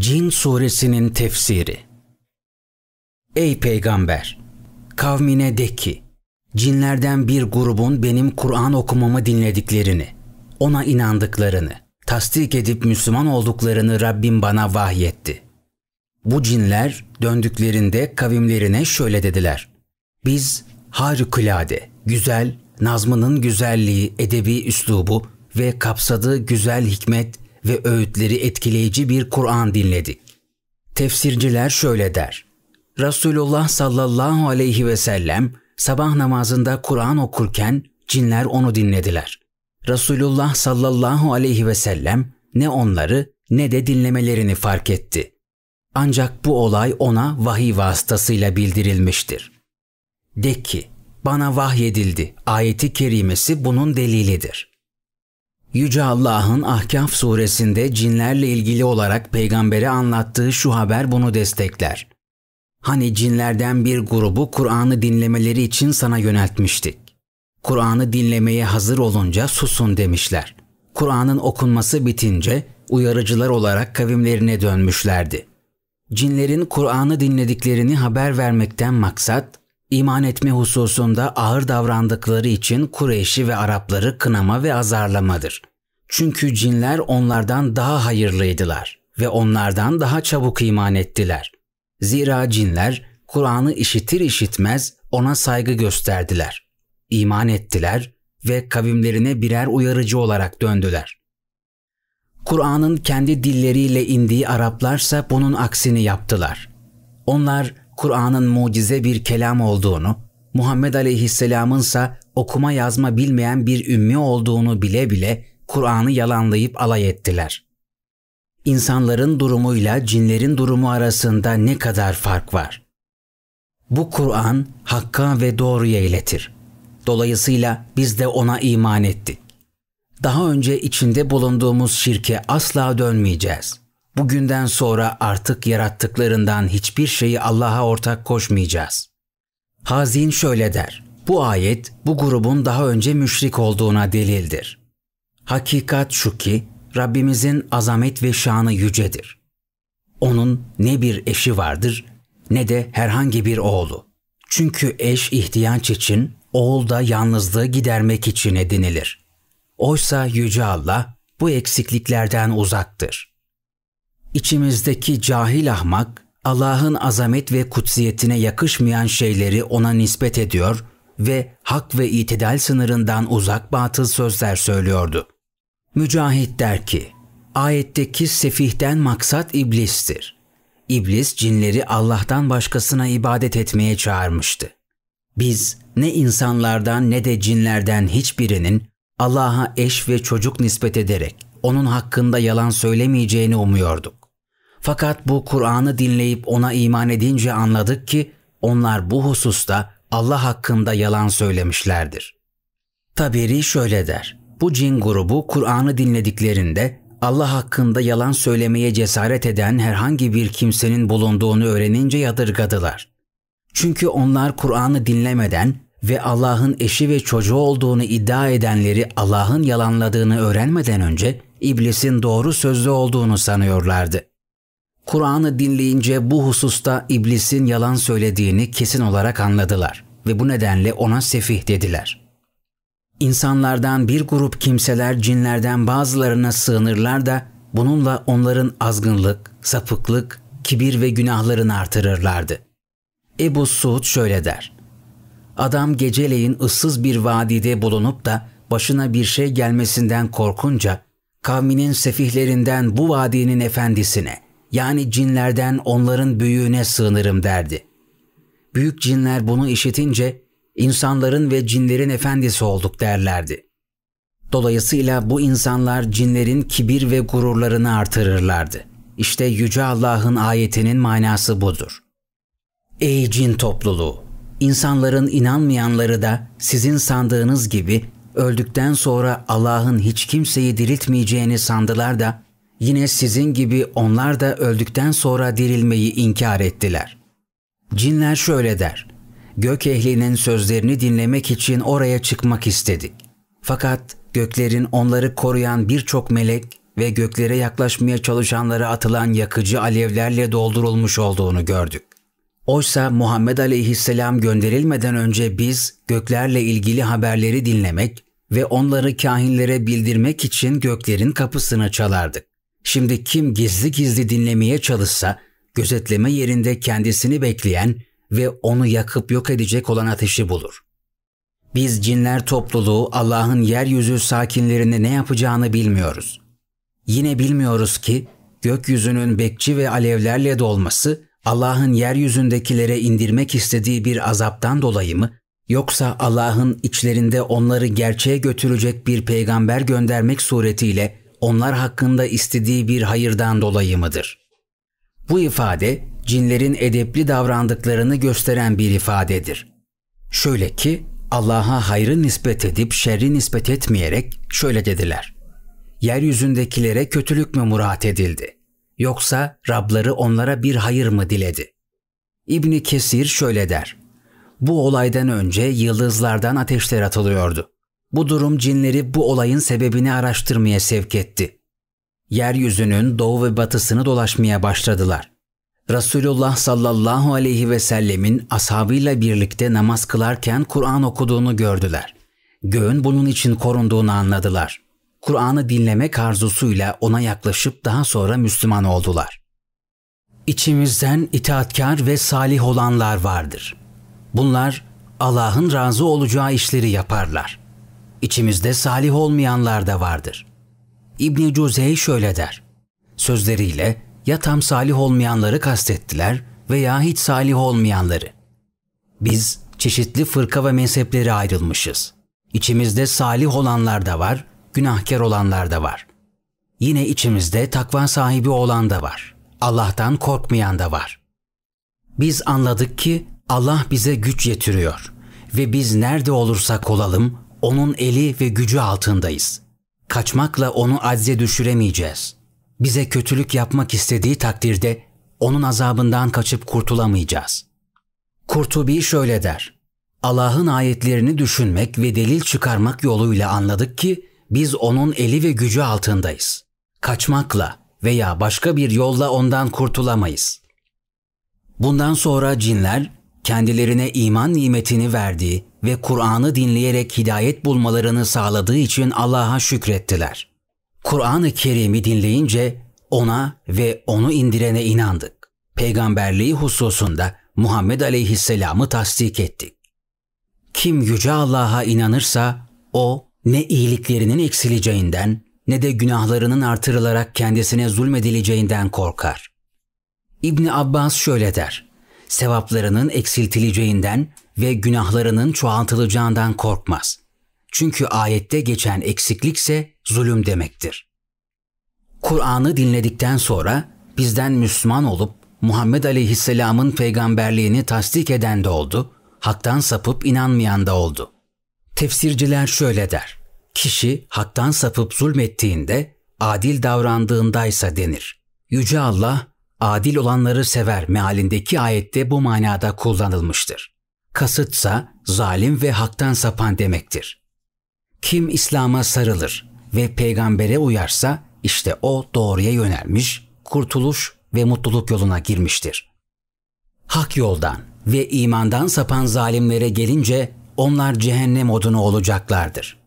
Cin suresinin tefsiri Ey peygamber! Kavmine de ki, cinlerden bir grubun benim Kur'an okumamı dinlediklerini, ona inandıklarını, tasdik edip Müslüman olduklarını Rabbim bana vahyetti. Bu cinler döndüklerinde kavimlerine şöyle dediler. Biz harikulade, güzel, nazmının güzelliği, edebi üslubu ve kapsadığı güzel hikmet ve öğütleri etkileyici bir Kur'an dinledik. Tefsirciler şöyle der. Resulullah sallallahu aleyhi ve sellem sabah namazında Kur'an okurken cinler onu dinlediler. Resulullah sallallahu aleyhi ve sellem ne onları ne de dinlemelerini fark etti. Ancak bu olay ona vahiy vasıtasıyla bildirilmiştir. De ki, bana vahyedildi ayeti kerimesi bunun delilidir. Yüce Allah'ın Ahkaf suresinde cinlerle ilgili olarak peygambere anlattığı şu haber bunu destekler. Hani cinlerden bir grubu Kur'an'ı dinlemeleri için sana yöneltmiştik. Kur'an'ı dinlemeye hazır olunca susun demişler. Kur'an'ın okunması bitince uyarıcılar olarak kavimlerine dönmüşlerdi. Cinlerin Kur'an'ı dinlediklerini haber vermekten maksat İman etme hususunda ağır davrandıkları için Kureyş'i ve Arapları kınama ve azarlamadır. Çünkü cinler onlardan daha hayırlıydılar ve onlardan daha çabuk iman ettiler. Zira cinler Kur'an'ı işitir işitmez ona saygı gösterdiler. İman ettiler ve kavimlerine birer uyarıcı olarak döndüler. Kur'an'ın kendi dilleriyle indiği Araplarsa bunun aksini yaptılar. Onlar Kur'an'ın mucize bir kelam olduğunu, Muhammed Aleyhisselam'ınsa okuma yazma bilmeyen bir ümmi olduğunu bile bile Kur'an'ı yalanlayıp alay ettiler. İnsanların durumuyla cinlerin durumu arasında ne kadar fark var? Bu Kur'an hakka ve doğruya iletir. Dolayısıyla biz de ona iman ettik. Daha önce içinde bulunduğumuz şirke asla dönmeyeceğiz. Bugünden sonra artık yarattıklarından hiçbir şeyi Allah'a ortak koşmayacağız. Hazin şöyle der. Bu ayet bu grubun daha önce müşrik olduğuna delildir. Hakikat şu ki Rabbimizin azamet ve şanı yücedir. Onun ne bir eşi vardır ne de herhangi bir oğlu. Çünkü eş ihtiyaç için, oğul da yalnızlığı gidermek için edinilir. Oysa Yüce Allah bu eksikliklerden uzaktır.'' İçimizdeki cahil ahmak Allah'ın azamet ve kutsiyetine yakışmayan şeyleri ona nispet ediyor ve hak ve itidal sınırından uzak batıl sözler söylüyordu. Mücahit der ki, ayetteki sefihten maksat iblistir. İblis cinleri Allah'tan başkasına ibadet etmeye çağırmıştı. Biz ne insanlardan ne de cinlerden hiçbirinin Allah'a eş ve çocuk nispet ederek onun hakkında yalan söylemeyeceğini umuyorduk. Fakat bu Kur'an'ı dinleyip ona iman edince anladık ki onlar bu hususta Allah hakkında yalan söylemişlerdir. Taberi şöyle der. Bu cin grubu Kur'an'ı dinlediklerinde Allah hakkında yalan söylemeye cesaret eden herhangi bir kimsenin bulunduğunu öğrenince yadırgadılar. Çünkü onlar Kur'an'ı dinlemeden ve Allah'ın eşi ve çocuğu olduğunu iddia edenleri Allah'ın yalanladığını öğrenmeden önce iblisin doğru sözlü olduğunu sanıyorlardı. Kur'an'ı dinleyince bu hususta iblisin yalan söylediğini kesin olarak anladılar ve bu nedenle ona sefih dediler. İnsanlardan bir grup kimseler cinlerden bazılarına sığınırlar da bununla onların azgınlık, sapıklık, kibir ve günahlarını artırırlardı. Ebu Suud şöyle der. Adam geceleyin ıssız bir vadide bulunup da başına bir şey gelmesinden korkunca kavminin sefihlerinden bu vadinin efendisine yani cinlerden onların büyüğüne sığınırım derdi. Büyük cinler bunu işitince insanların ve cinlerin efendisi olduk derlerdi. Dolayısıyla bu insanlar cinlerin kibir ve gururlarını artırırlardı. İşte Yüce Allah'ın ayetinin manası budur. Ey cin topluluğu! İnsanların inanmayanları da sizin sandığınız gibi öldükten sonra Allah'ın hiç kimseyi diriltmeyeceğini sandılar da Yine sizin gibi onlar da öldükten sonra dirilmeyi inkar ettiler. Cinler şöyle der. Gök ehlinin sözlerini dinlemek için oraya çıkmak istedik. Fakat göklerin onları koruyan birçok melek ve göklere yaklaşmaya çalışanlara atılan yakıcı alevlerle doldurulmuş olduğunu gördük. Oysa Muhammed Aleyhisselam gönderilmeden önce biz göklerle ilgili haberleri dinlemek ve onları kahinlere bildirmek için göklerin kapısını çalardık. Şimdi kim gizli gizli dinlemeye çalışsa gözetleme yerinde kendisini bekleyen ve onu yakıp yok edecek olan ateşi bulur. Biz cinler topluluğu Allah'ın yeryüzü sakinlerine ne yapacağını bilmiyoruz. Yine bilmiyoruz ki gökyüzünün bekçi ve alevlerle dolması Allah'ın yeryüzündekilere indirmek istediği bir azaptan dolayı mı yoksa Allah'ın içlerinde onları gerçeğe götürecek bir peygamber göndermek suretiyle onlar hakkında istediği bir hayırdan dolayı mıdır? Bu ifade cinlerin edepli davrandıklarını gösteren bir ifadedir. Şöyle ki Allah'a hayrı nispet edip şerri nispet etmeyerek şöyle dediler. Yeryüzündekilere kötülük mü murat edildi? Yoksa Rabları onlara bir hayır mı diledi? İbni Kesir şöyle der. Bu olaydan önce yıldızlardan ateşler atılıyordu. Bu durum cinleri bu olayın sebebini araştırmaya sevk etti. Yeryüzünün doğu ve batısını dolaşmaya başladılar. Resulullah sallallahu aleyhi ve sellemin ashabıyla birlikte namaz kılarken Kur'an okuduğunu gördüler. Göğün bunun için korunduğunu anladılar. Kur'an'ı dinlemek arzusuyla ona yaklaşıp daha sonra Müslüman oldular. İçimizden itaatkar ve salih olanlar vardır. Bunlar Allah'ın razı olacağı işleri yaparlar.'' İçimizde salih olmayanlar da vardır. İbni Cüzey şöyle der. Sözleriyle ya tam salih olmayanları kastettiler veya hiç salih olmayanları. Biz çeşitli fırka ve mezheplere ayrılmışız. İçimizde salih olanlar da var, günahkar olanlar da var. Yine içimizde takva sahibi olan da var. Allah'tan korkmayan da var. Biz anladık ki Allah bize güç yetiriyor ve biz nerede olursak olalım onun eli ve gücü altındayız. Kaçmakla onu azze düşüremeyeceğiz. Bize kötülük yapmak istediği takdirde onun azabından kaçıp kurtulamayacağız. Kurtubi şöyle der. Allah'ın ayetlerini düşünmek ve delil çıkarmak yoluyla anladık ki biz onun eli ve gücü altındayız. Kaçmakla veya başka bir yolla ondan kurtulamayız. Bundan sonra cinler kendilerine iman nimetini verdiği ve Kur'an'ı dinleyerek hidayet bulmalarını sağladığı için Allah'a şükrettiler. Kur'an-ı Kerim'i dinleyince ona ve onu indirene inandık. Peygamberliği hususunda Muhammed Aleyhisselam'ı tasdik ettik. Kim yüce Allah'a inanırsa o ne iyiliklerinin eksileceğinden ne de günahlarının artırılarak kendisine zulmedileceğinden korkar. İbni Abbas şöyle der. Sevaplarının eksiltileceğinden ve günahlarının çoğaltılacağından korkmaz. Çünkü ayette geçen eksiklikse zulüm demektir. Kur'an'ı dinledikten sonra bizden Müslüman olup Muhammed Aleyhisselam'ın peygamberliğini tasdik eden de oldu, haktan sapıp inanmayan da oldu. Tefsirciler şöyle der. Kişi haktan sapıp zulmettiğinde, adil davrandığındaysa denir. Yüce Allah, adil olanları sever mealindeki ayette bu manada kullanılmıştır kasıtsa zalim ve haktan sapan demektir. Kim İslam'a sarılır ve peygambere uyarsa işte o doğruya yönelmiş, kurtuluş ve mutluluk yoluna girmiştir. Hak yoldan ve imandan sapan zalimlere gelince onlar cehennem odunu olacaklardır.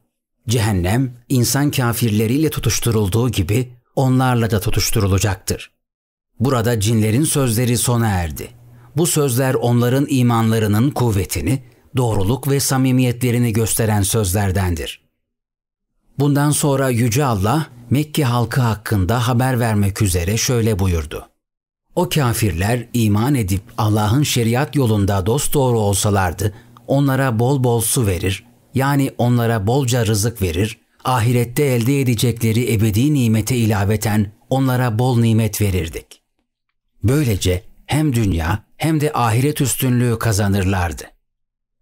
Cehennem insan kafirleriyle tutuşturulduğu gibi onlarla da tutuşturulacaktır. Burada cinlerin sözleri sona erdi. Bu sözler onların imanlarının kuvvetini, doğruluk ve samimiyetlerini gösteren sözlerdendir. Bundan sonra Yüce Allah Mekke halkı hakkında haber vermek üzere şöyle buyurdu. O kafirler iman edip Allah'ın şeriat yolunda dost doğru olsalardı onlara bol bol su verir, yani onlara bolca rızık verir, ahirette elde edecekleri ebedi nimete ilaveten onlara bol nimet verirdik. Böylece hem dünya hem de ahiret üstünlüğü kazanırlardı.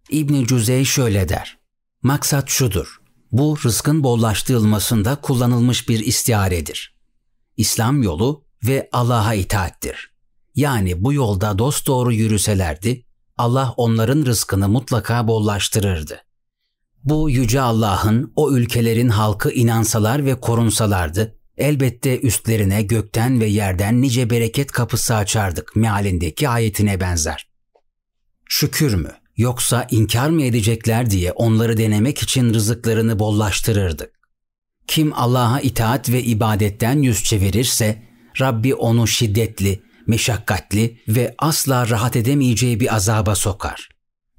İbni Cüzey şöyle der. Maksat şudur. Bu rızkın bollaştırılmasında kullanılmış bir istiaredir. İslam yolu ve Allah'a itaattir. Yani bu yolda dost doğru yürüselerdi, Allah onların rızkını mutlaka bollaştırırdı. Bu yüce Allah'ın o ülkelerin halkı inansalar ve korunsalardı, Elbette üstlerine gökten ve yerden nice bereket kapısı açardık mealindeki ayetine benzer. Şükür mü yoksa inkar mı edecekler diye onları denemek için rızıklarını bollaştırırdık. Kim Allah'a itaat ve ibadetten yüz çevirirse Rabbi onu şiddetli, meşakkatli ve asla rahat edemeyeceği bir azaba sokar.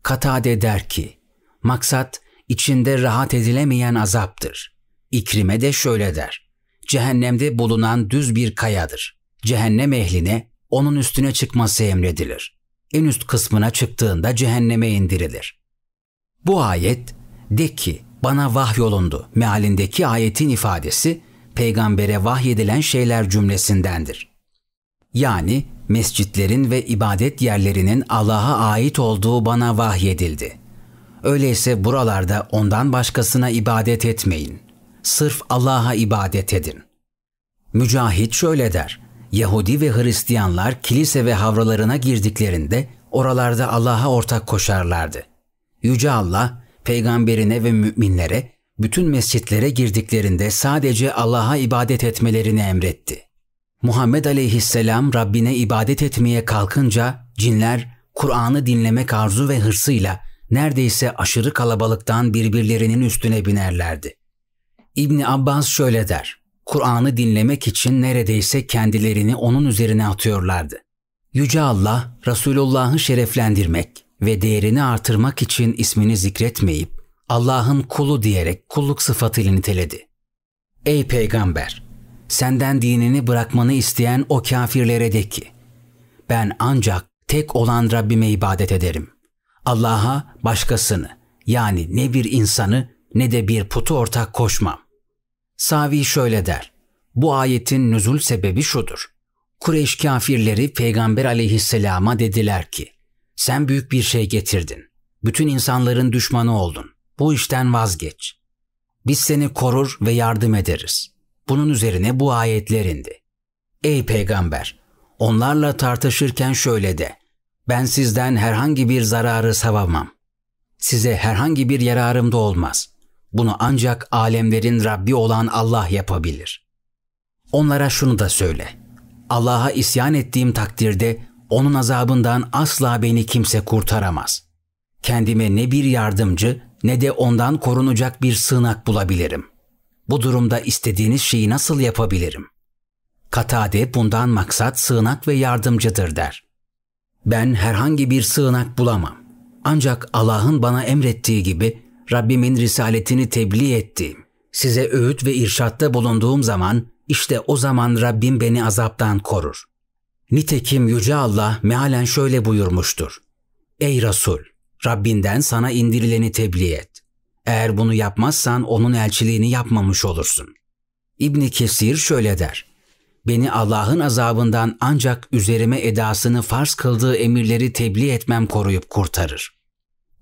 Katade der ki, maksat içinde rahat edilemeyen azaptır. İkrime de şöyle der, cehennemde bulunan düz bir kayadır. Cehennem ehline onun üstüne çıkması emredilir. En üst kısmına çıktığında cehenneme indirilir. Bu ayet de ki bana vahyolundu mealindeki ayetin ifadesi peygambere vahyedilen şeyler cümlesindendir. Yani mescitlerin ve ibadet yerlerinin Allah'a ait olduğu bana vahyedildi. Öyleyse buralarda ondan başkasına ibadet etmeyin sırf Allah'a ibadet edin. Mücahit şöyle der. Yahudi ve Hristiyanlar kilise ve havralarına girdiklerinde oralarda Allah'a ortak koşarlardı. Yüce Allah peygamberine ve müminlere bütün mescitlere girdiklerinde sadece Allah'a ibadet etmelerini emretti. Muhammed aleyhisselam Rabbine ibadet etmeye kalkınca cinler Kur'an'ı dinlemek arzu ve hırsıyla neredeyse aşırı kalabalıktan birbirlerinin üstüne binerlerdi. İbni Abbas şöyle der. Kur'an'ı dinlemek için neredeyse kendilerini onun üzerine atıyorlardı. Yüce Allah, Resulullah'ı şereflendirmek ve değerini artırmak için ismini zikretmeyip Allah'ın kulu diyerek kulluk sıfatıyla niteledi. Ey peygamber! Senden dinini bırakmanı isteyen o kafirlere de ki, ben ancak tek olan Rabbime ibadet ederim. Allah'a başkasını yani ne bir insanı ne de bir putu ortak koşmam. Savi şöyle der. Bu ayetin nüzul sebebi şudur. Kureyş kafirleri Peygamber aleyhisselama dediler ki, sen büyük bir şey getirdin. Bütün insanların düşmanı oldun. Bu işten vazgeç. Biz seni korur ve yardım ederiz. Bunun üzerine bu ayetler indi. Ey peygamber! Onlarla tartışırken şöyle de, ben sizden herhangi bir zararı savamam. Size herhangi bir yararım da olmaz. Bunu ancak alemlerin Rabbi olan Allah yapabilir. Onlara şunu da söyle. Allah'a isyan ettiğim takdirde onun azabından asla beni kimse kurtaramaz. Kendime ne bir yardımcı ne de ondan korunacak bir sığınak bulabilirim. Bu durumda istediğiniz şeyi nasıl yapabilirim? Katade bundan maksat sığınak ve yardımcıdır der. Ben herhangi bir sığınak bulamam. Ancak Allah'ın bana emrettiği gibi Rabbimin risaletini tebliğ etti. size öğüt ve irşatta bulunduğum zaman işte o zaman Rabbim beni azaptan korur. Nitekim Yüce Allah mealen şöyle buyurmuştur. Ey Resul! Rabbinden sana indirileni tebliğ et. Eğer bunu yapmazsan onun elçiliğini yapmamış olursun. İbni Kesir şöyle der. Beni Allah'ın azabından ancak üzerime edasını farz kıldığı emirleri tebliğ etmem koruyup kurtarır.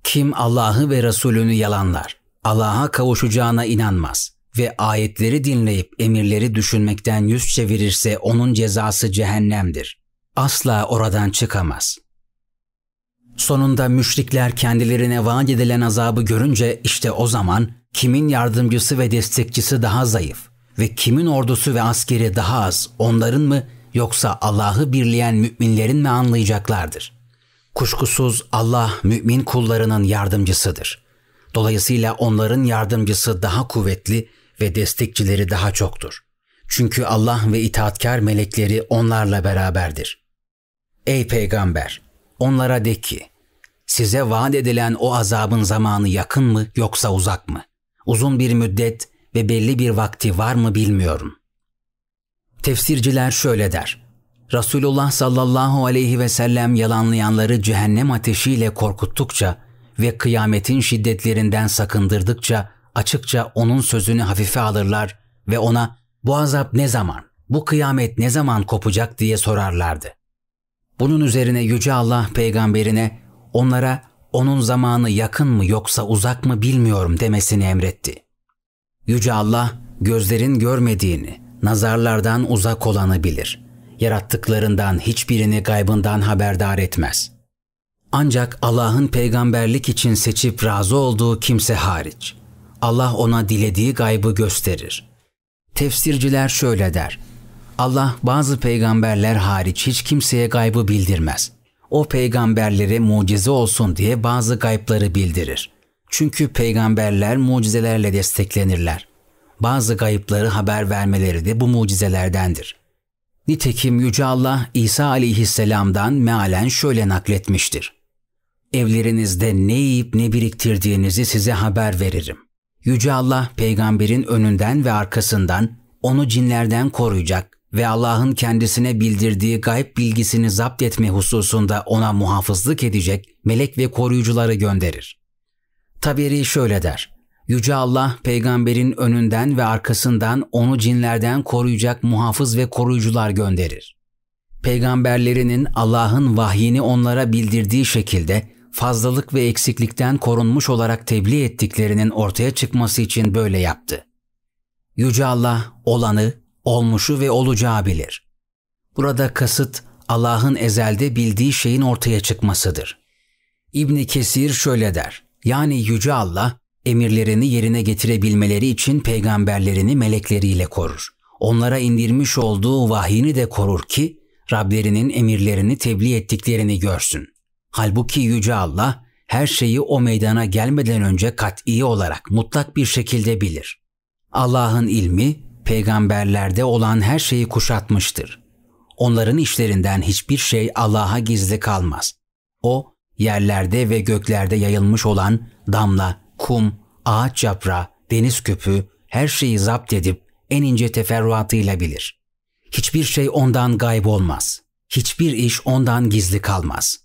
Kim Allah'ı ve Resulünü yalanlar, Allah'a kavuşacağına inanmaz ve ayetleri dinleyip emirleri düşünmekten yüz çevirirse onun cezası cehennemdir. Asla oradan çıkamaz. Sonunda müşrikler kendilerine vaat edilen azabı görünce işte o zaman kimin yardımcısı ve destekçisi daha zayıf ve kimin ordusu ve askeri daha az onların mı yoksa Allah'ı birleyen müminlerin mi anlayacaklardır.'' Kuşkusuz Allah mümin kullarının yardımcısıdır. Dolayısıyla onların yardımcısı daha kuvvetli ve destekçileri daha çoktur. Çünkü Allah ve itaatkar melekleri onlarla beraberdir. Ey peygamber! Onlara de ki, size vaat edilen o azabın zamanı yakın mı yoksa uzak mı? Uzun bir müddet ve belli bir vakti var mı bilmiyorum. Tefsirciler şöyle der. Resulullah sallallahu aleyhi ve sellem yalanlayanları cehennem ateşiyle korkuttukça ve kıyametin şiddetlerinden sakındırdıkça açıkça onun sözünü hafife alırlar ve ona bu azap ne zaman, bu kıyamet ne zaman kopacak diye sorarlardı. Bunun üzerine Yüce Allah peygamberine onlara onun zamanı yakın mı yoksa uzak mı bilmiyorum demesini emretti. Yüce Allah gözlerin görmediğini, nazarlardan uzak olanı bilir.'' yarattıklarından hiçbirini gaybından haberdar etmez. Ancak Allah'ın peygamberlik için seçip razı olduğu kimse hariç. Allah ona dilediği gaybı gösterir. Tefsirciler şöyle der. Allah bazı peygamberler hariç hiç kimseye gaybı bildirmez. O peygamberlere mucize olsun diye bazı gaybları bildirir. Çünkü peygamberler mucizelerle desteklenirler. Bazı gayıpları haber vermeleri de bu mucizelerdendir.'' Nitekim Yüce Allah İsa aleyhisselamdan mealen şöyle nakletmiştir. Evlerinizde ne yiyip ne biriktirdiğinizi size haber veririm. Yüce Allah peygamberin önünden ve arkasından onu cinlerden koruyacak ve Allah'ın kendisine bildirdiği gayb bilgisini zapt etme hususunda ona muhafızlık edecek melek ve koruyucuları gönderir. Taberi şöyle der. Yüce Allah peygamberin önünden ve arkasından onu cinlerden koruyacak muhafız ve koruyucular gönderir. Peygamberlerinin Allah'ın vahyini onlara bildirdiği şekilde fazlalık ve eksiklikten korunmuş olarak tebliğ ettiklerinin ortaya çıkması için böyle yaptı. Yüce Allah olanı, olmuşu ve olacağı bilir. Burada kasıt Allah'ın ezelde bildiği şeyin ortaya çıkmasıdır. İbni Kesir şöyle der. Yani Yüce Allah emirlerini yerine getirebilmeleri için peygamberlerini melekleriyle korur. Onlara indirmiş olduğu vahyini de korur ki Rablerinin emirlerini tebliğ ettiklerini görsün. Halbuki Yüce Allah her şeyi o meydana gelmeden önce kat'i olarak mutlak bir şekilde bilir. Allah'ın ilmi peygamberlerde olan her şeyi kuşatmıştır. Onların işlerinden hiçbir şey Allah'a gizli kalmaz. O yerlerde ve göklerde yayılmış olan damla, kum, ağaç yaprağı, deniz köpüğü her şeyi zapt edip en ince teferruatıyla bilir. Hiçbir şey ondan gayb olmaz. Hiçbir iş ondan gizli kalmaz.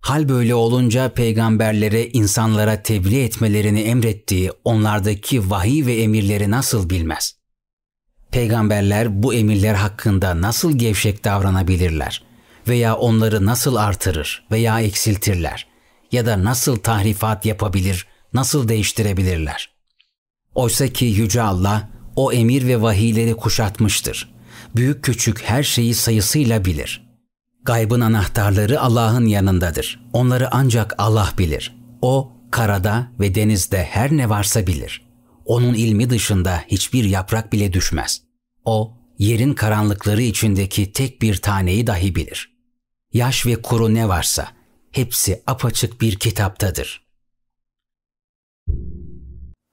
Hal böyle olunca peygamberlere insanlara tebliğ etmelerini emrettiği onlardaki vahiy ve emirleri nasıl bilmez? Peygamberler bu emirler hakkında nasıl gevşek davranabilirler veya onları nasıl artırır veya eksiltirler ya da nasıl tahrifat yapabilir nasıl değiştirebilirler? Oysa ki Yüce Allah o emir ve vahiyleri kuşatmıştır. Büyük küçük her şeyi sayısıyla bilir. Gaybın anahtarları Allah'ın yanındadır. Onları ancak Allah bilir. O karada ve denizde her ne varsa bilir. Onun ilmi dışında hiçbir yaprak bile düşmez. O yerin karanlıkları içindeki tek bir taneyi dahi bilir. Yaş ve kuru ne varsa hepsi apaçık bir kitaptadır.''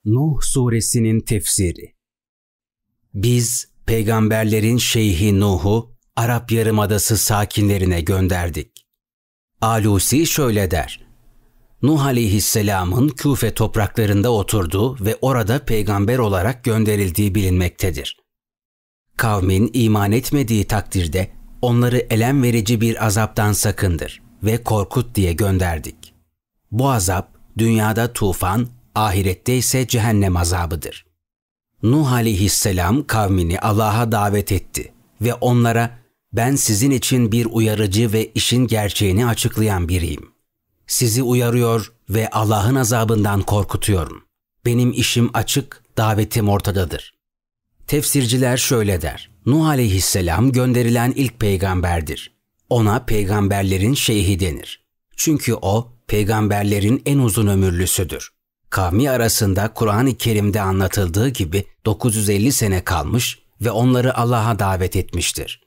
Nuh suresinin tefsiri Biz peygamberlerin şeyhi Nuh'u Arap Yarımadası sakinlerine gönderdik. Alusi şöyle der. Nuh aleyhisselamın Küfe topraklarında oturduğu ve orada peygamber olarak gönderildiği bilinmektedir. Kavmin iman etmediği takdirde onları elem verici bir azaptan sakındır ve korkut diye gönderdik. Bu azap dünyada tufan, ahirette ise cehennem azabıdır. Nuh aleyhisselam kavmini Allah'a davet etti ve onlara ben sizin için bir uyarıcı ve işin gerçeğini açıklayan biriyim. Sizi uyarıyor ve Allah'ın azabından korkutuyorum. Benim işim açık, davetim ortadadır. Tefsirciler şöyle der. Nuh aleyhisselam gönderilen ilk peygamberdir. Ona peygamberlerin şeyhi denir. Çünkü o peygamberlerin en uzun ömürlüsüdür kavmi arasında Kur'an-ı Kerim'de anlatıldığı gibi 950 sene kalmış ve onları Allah'a davet etmiştir.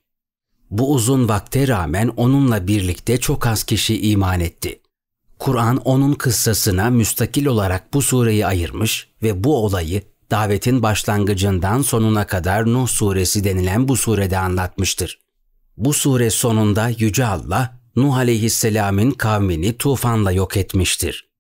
Bu uzun vakte rağmen onunla birlikte çok az kişi iman etti. Kur'an onun kıssasına müstakil olarak bu sureyi ayırmış ve bu olayı davetin başlangıcından sonuna kadar Nuh suresi denilen bu surede anlatmıştır. Bu sure sonunda Yüce Allah Nuh aleyhisselamın kavmini tufanla yok etmiştir.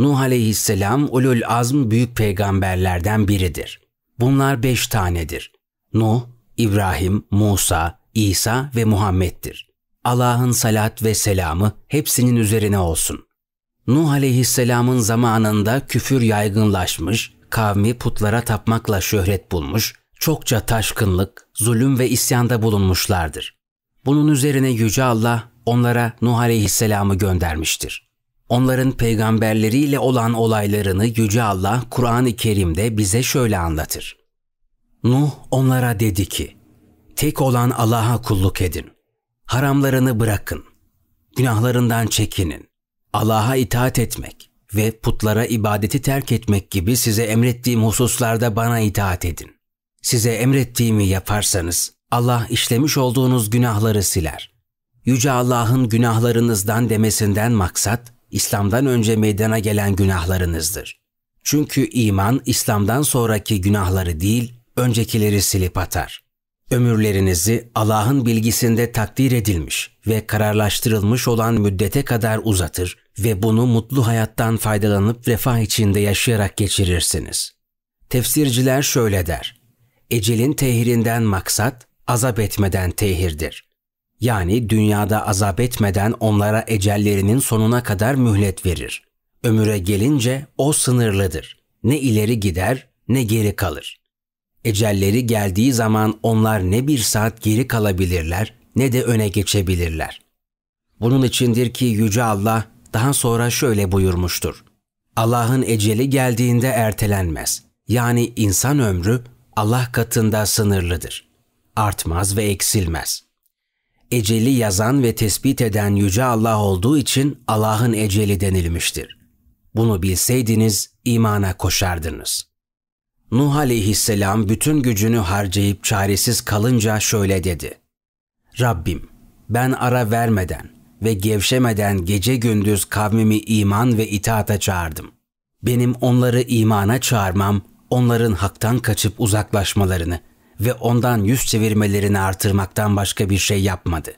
Nuh aleyhisselam ulul azm büyük peygamberlerden biridir. Bunlar beş tanedir. Nuh, İbrahim, Musa, İsa ve Muhammed'dir. Allah'ın salat ve selamı hepsinin üzerine olsun. Nuh aleyhisselamın zamanında küfür yaygınlaşmış, kavmi putlara tapmakla şöhret bulmuş, çokça taşkınlık, zulüm ve isyanda bulunmuşlardır. Bunun üzerine Yüce Allah onlara Nuh aleyhisselamı göndermiştir. Onların peygamberleriyle olan olaylarını Yüce Allah Kur'an-ı Kerim'de bize şöyle anlatır. Nuh onlara dedi ki, tek olan Allah'a kulluk edin. Haramlarını bırakın. Günahlarından çekinin. Allah'a itaat etmek ve putlara ibadeti terk etmek gibi size emrettiğim hususlarda bana itaat edin. Size emrettiğimi yaparsanız Allah işlemiş olduğunuz günahları siler. Yüce Allah'ın günahlarınızdan demesinden maksat İslam'dan önce meydana gelen günahlarınızdır. Çünkü iman İslam'dan sonraki günahları değil, öncekileri silip atar. Ömürlerinizi Allah'ın bilgisinde takdir edilmiş ve kararlaştırılmış olan müddete kadar uzatır ve bunu mutlu hayattan faydalanıp refah içinde yaşayarak geçirirsiniz. Tefsirciler şöyle der. Ecelin tehirinden maksat azap etmeden tehirdir. Yani dünyada azap etmeden onlara ecellerinin sonuna kadar mühlet verir. Ömüre gelince o sınırlıdır. Ne ileri gider ne geri kalır. Ecelleri geldiği zaman onlar ne bir saat geri kalabilirler ne de öne geçebilirler. Bunun içindir ki Yüce Allah daha sonra şöyle buyurmuştur. Allah'ın eceli geldiğinde ertelenmez. Yani insan ömrü Allah katında sınırlıdır. Artmaz ve eksilmez.'' eceli yazan ve tespit eden Yüce Allah olduğu için Allah'ın eceli denilmiştir. Bunu bilseydiniz imana koşardınız. Nuh aleyhisselam bütün gücünü harcayıp çaresiz kalınca şöyle dedi. Rabbim ben ara vermeden ve gevşemeden gece gündüz kavmimi iman ve itaata çağırdım. Benim onları imana çağırmam, onların haktan kaçıp uzaklaşmalarını, ve ondan yüz çevirmelerini artırmaktan başka bir şey yapmadı.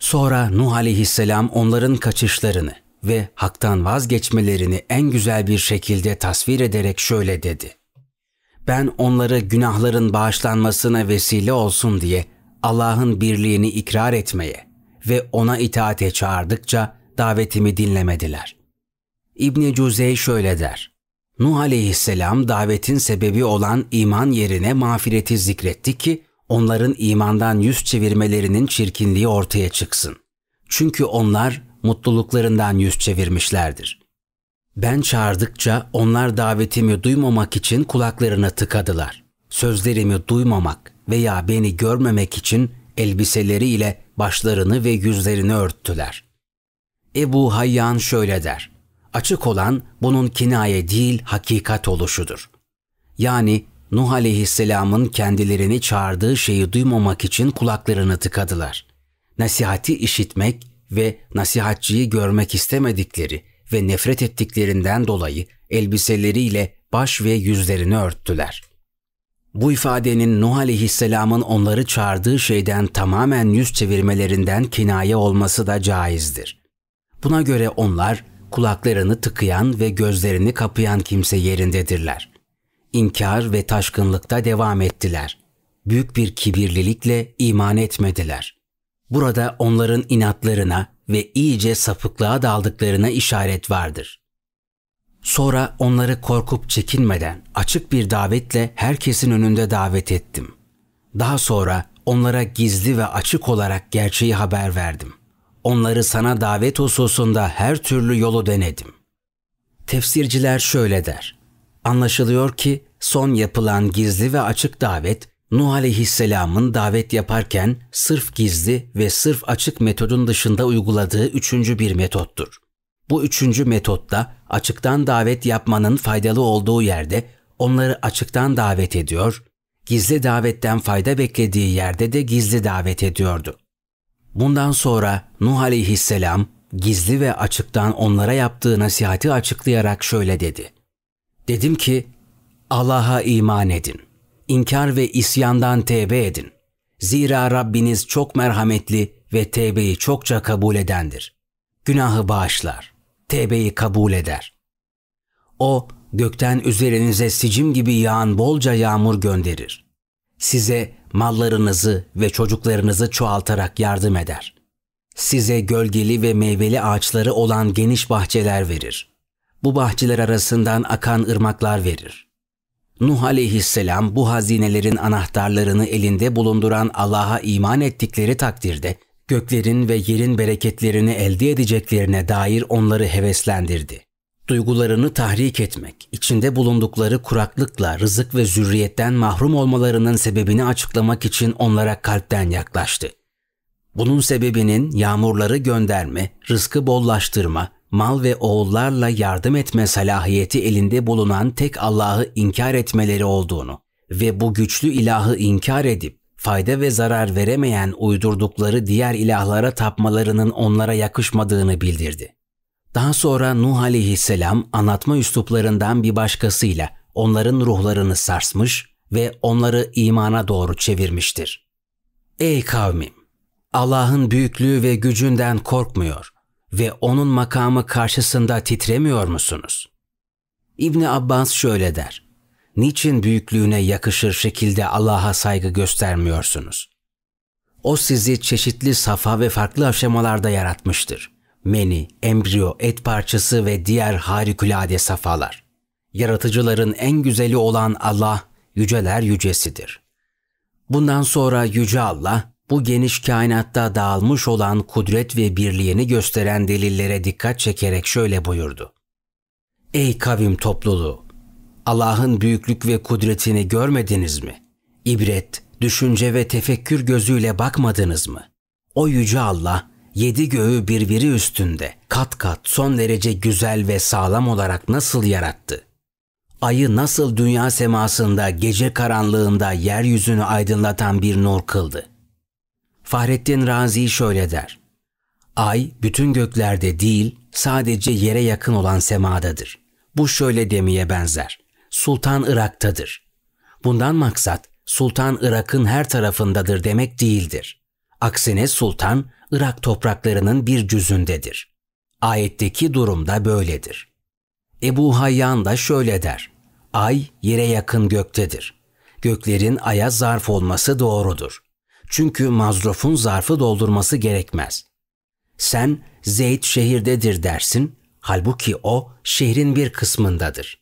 Sonra Nuh aleyhisselam onların kaçışlarını ve haktan vazgeçmelerini en güzel bir şekilde tasvir ederek şöyle dedi. Ben onları günahların bağışlanmasına vesile olsun diye Allah'ın birliğini ikrar etmeye ve ona itaate çağırdıkça davetimi dinlemediler. İbni Cüzey şöyle der. Nuh aleyhisselam davetin sebebi olan iman yerine mağfireti zikretti ki onların imandan yüz çevirmelerinin çirkinliği ortaya çıksın. Çünkü onlar mutluluklarından yüz çevirmişlerdir. Ben çağırdıkça onlar davetimi duymamak için kulaklarını tıkadılar. Sözlerimi duymamak veya beni görmemek için elbiseleriyle başlarını ve yüzlerini örttüler. Ebu Hayyan şöyle der. Açık olan bunun kinaye değil hakikat oluşudur. Yani Nuh aleyhisselamın kendilerini çağırdığı şeyi duymamak için kulaklarını tıkadılar. Nasihati işitmek ve nasihatçıyı görmek istemedikleri ve nefret ettiklerinden dolayı elbiseleriyle baş ve yüzlerini örttüler. Bu ifadenin Nuh aleyhisselamın onları çağırdığı şeyden tamamen yüz çevirmelerinden kinaye olması da caizdir. Buna göre onlar kulaklarını tıkayan ve gözlerini kapayan kimse yerindedirler. İnkar ve taşkınlıkta devam ettiler. Büyük bir kibirlilikle iman etmediler. Burada onların inatlarına ve iyice sapıklığa daldıklarına işaret vardır. Sonra onları korkup çekinmeden açık bir davetle herkesin önünde davet ettim. Daha sonra onlara gizli ve açık olarak gerçeği haber verdim.'' Onları sana davet hususunda her türlü yolu denedim. Tefsirciler şöyle der. Anlaşılıyor ki son yapılan gizli ve açık davet Nuh aleyhisselamın davet yaparken sırf gizli ve sırf açık metodun dışında uyguladığı üçüncü bir metottur. Bu üçüncü metotta açıktan davet yapmanın faydalı olduğu yerde onları açıktan davet ediyor, gizli davetten fayda beklediği yerde de gizli davet ediyordu. Bundan sonra Nuh aleyhisselam gizli ve açıktan onlara yaptığı nasihati açıklayarak şöyle dedi. Dedim ki Allah'a iman edin. inkar ve isyandan tevbe edin. Zira Rabbiniz çok merhametli ve tevbeyi çokça kabul edendir. Günahı bağışlar, tevbeyi kabul eder. O gökten üzerinize sicim gibi yağan bolca yağmur gönderir. Size mallarınızı ve çocuklarınızı çoğaltarak yardım eder. Size gölgeli ve meyveli ağaçları olan geniş bahçeler verir. Bu bahçeler arasından akan ırmaklar verir. Nuh aleyhisselam bu hazinelerin anahtarlarını elinde bulunduran Allah'a iman ettikleri takdirde göklerin ve yerin bereketlerini elde edeceklerine dair onları heveslendirdi duygularını tahrik etmek, içinde bulundukları kuraklıkla rızık ve zürriyetten mahrum olmalarının sebebini açıklamak için onlara kalpten yaklaştı. Bunun sebebinin yağmurları gönderme, rızkı bollaştırma, mal ve oğullarla yardım etme salahiyeti elinde bulunan tek Allah'ı inkar etmeleri olduğunu ve bu güçlü ilahı inkar edip fayda ve zarar veremeyen uydurdukları diğer ilahlara tapmalarının onlara yakışmadığını bildirdi. Daha sonra Nuh aleyhisselam anlatma üsluplarından bir başkasıyla onların ruhlarını sarsmış ve onları imana doğru çevirmiştir. Ey kavmim! Allah'ın büyüklüğü ve gücünden korkmuyor ve onun makamı karşısında titremiyor musunuz? İbni Abbas şöyle der. Niçin büyüklüğüne yakışır şekilde Allah'a saygı göstermiyorsunuz? O sizi çeşitli safa ve farklı aşamalarda yaratmıştır meni, embriyo, et parçası ve diğer harikulade safalar. Yaratıcıların en güzeli olan Allah, yüceler yücesidir. Bundan sonra Yüce Allah, bu geniş kainatta dağılmış olan kudret ve birliğini gösteren delillere dikkat çekerek şöyle buyurdu. Ey kavim topluluğu! Allah'ın büyüklük ve kudretini görmediniz mi? İbret, düşünce ve tefekkür gözüyle bakmadınız mı? O yüce Allah, yedi göğü birbiri üstünde kat kat son derece güzel ve sağlam olarak nasıl yarattı? Ayı nasıl dünya semasında gece karanlığında yeryüzünü aydınlatan bir nur kıldı? Fahrettin Razi şöyle der. Ay bütün göklerde değil sadece yere yakın olan semadadır. Bu şöyle demeye benzer. Sultan Irak'tadır. Bundan maksat Sultan Irak'ın her tarafındadır demek değildir. Aksine sultan Irak topraklarının bir cüzündedir. Ayetteki da böyledir. Ebu Hayyan da şöyle der. Ay yere yakın göktedir. Göklerin aya zarf olması doğrudur. Çünkü mazrofun zarfı doldurması gerekmez. Sen Zeyd şehirdedir dersin, halbuki o şehrin bir kısmındadır.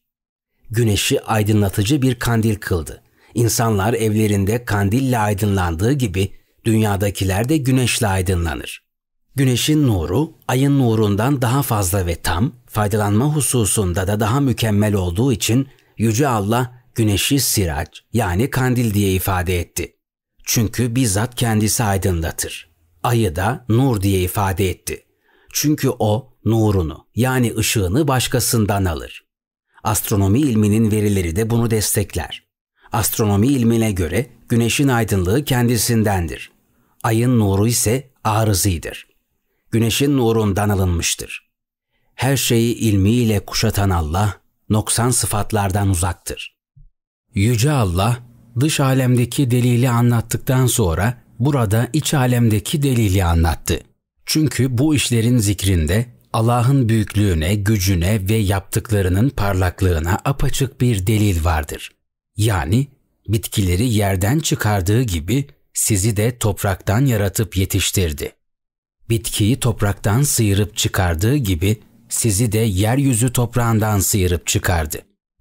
Güneşi aydınlatıcı bir kandil kıldı. İnsanlar evlerinde kandille aydınlandığı gibi Dünyadakiler de güneşle aydınlanır. Güneşin nuru ayın nurundan daha fazla ve tam, faydalanma hususunda da daha mükemmel olduğu için Yüce Allah güneşi sirac yani kandil diye ifade etti. Çünkü bizzat kendisi aydınlatır. Ayı da nur diye ifade etti. Çünkü o nurunu yani ışığını başkasından alır. Astronomi ilminin verileri de bunu destekler. Astronomi ilmine göre güneşin aydınlığı kendisindendir ayın nuru ise arızidir. Güneşin nurundan alınmıştır. Her şeyi ilmiyle kuşatan Allah, noksan sıfatlardan uzaktır. Yüce Allah, dış alemdeki delili anlattıktan sonra burada iç alemdeki delili anlattı. Çünkü bu işlerin zikrinde Allah'ın büyüklüğüne, gücüne ve yaptıklarının parlaklığına apaçık bir delil vardır. Yani bitkileri yerden çıkardığı gibi sizi de topraktan yaratıp yetiştirdi. Bitkiyi topraktan sıyırıp çıkardığı gibi sizi de yeryüzü toprağından sıyırıp çıkardı.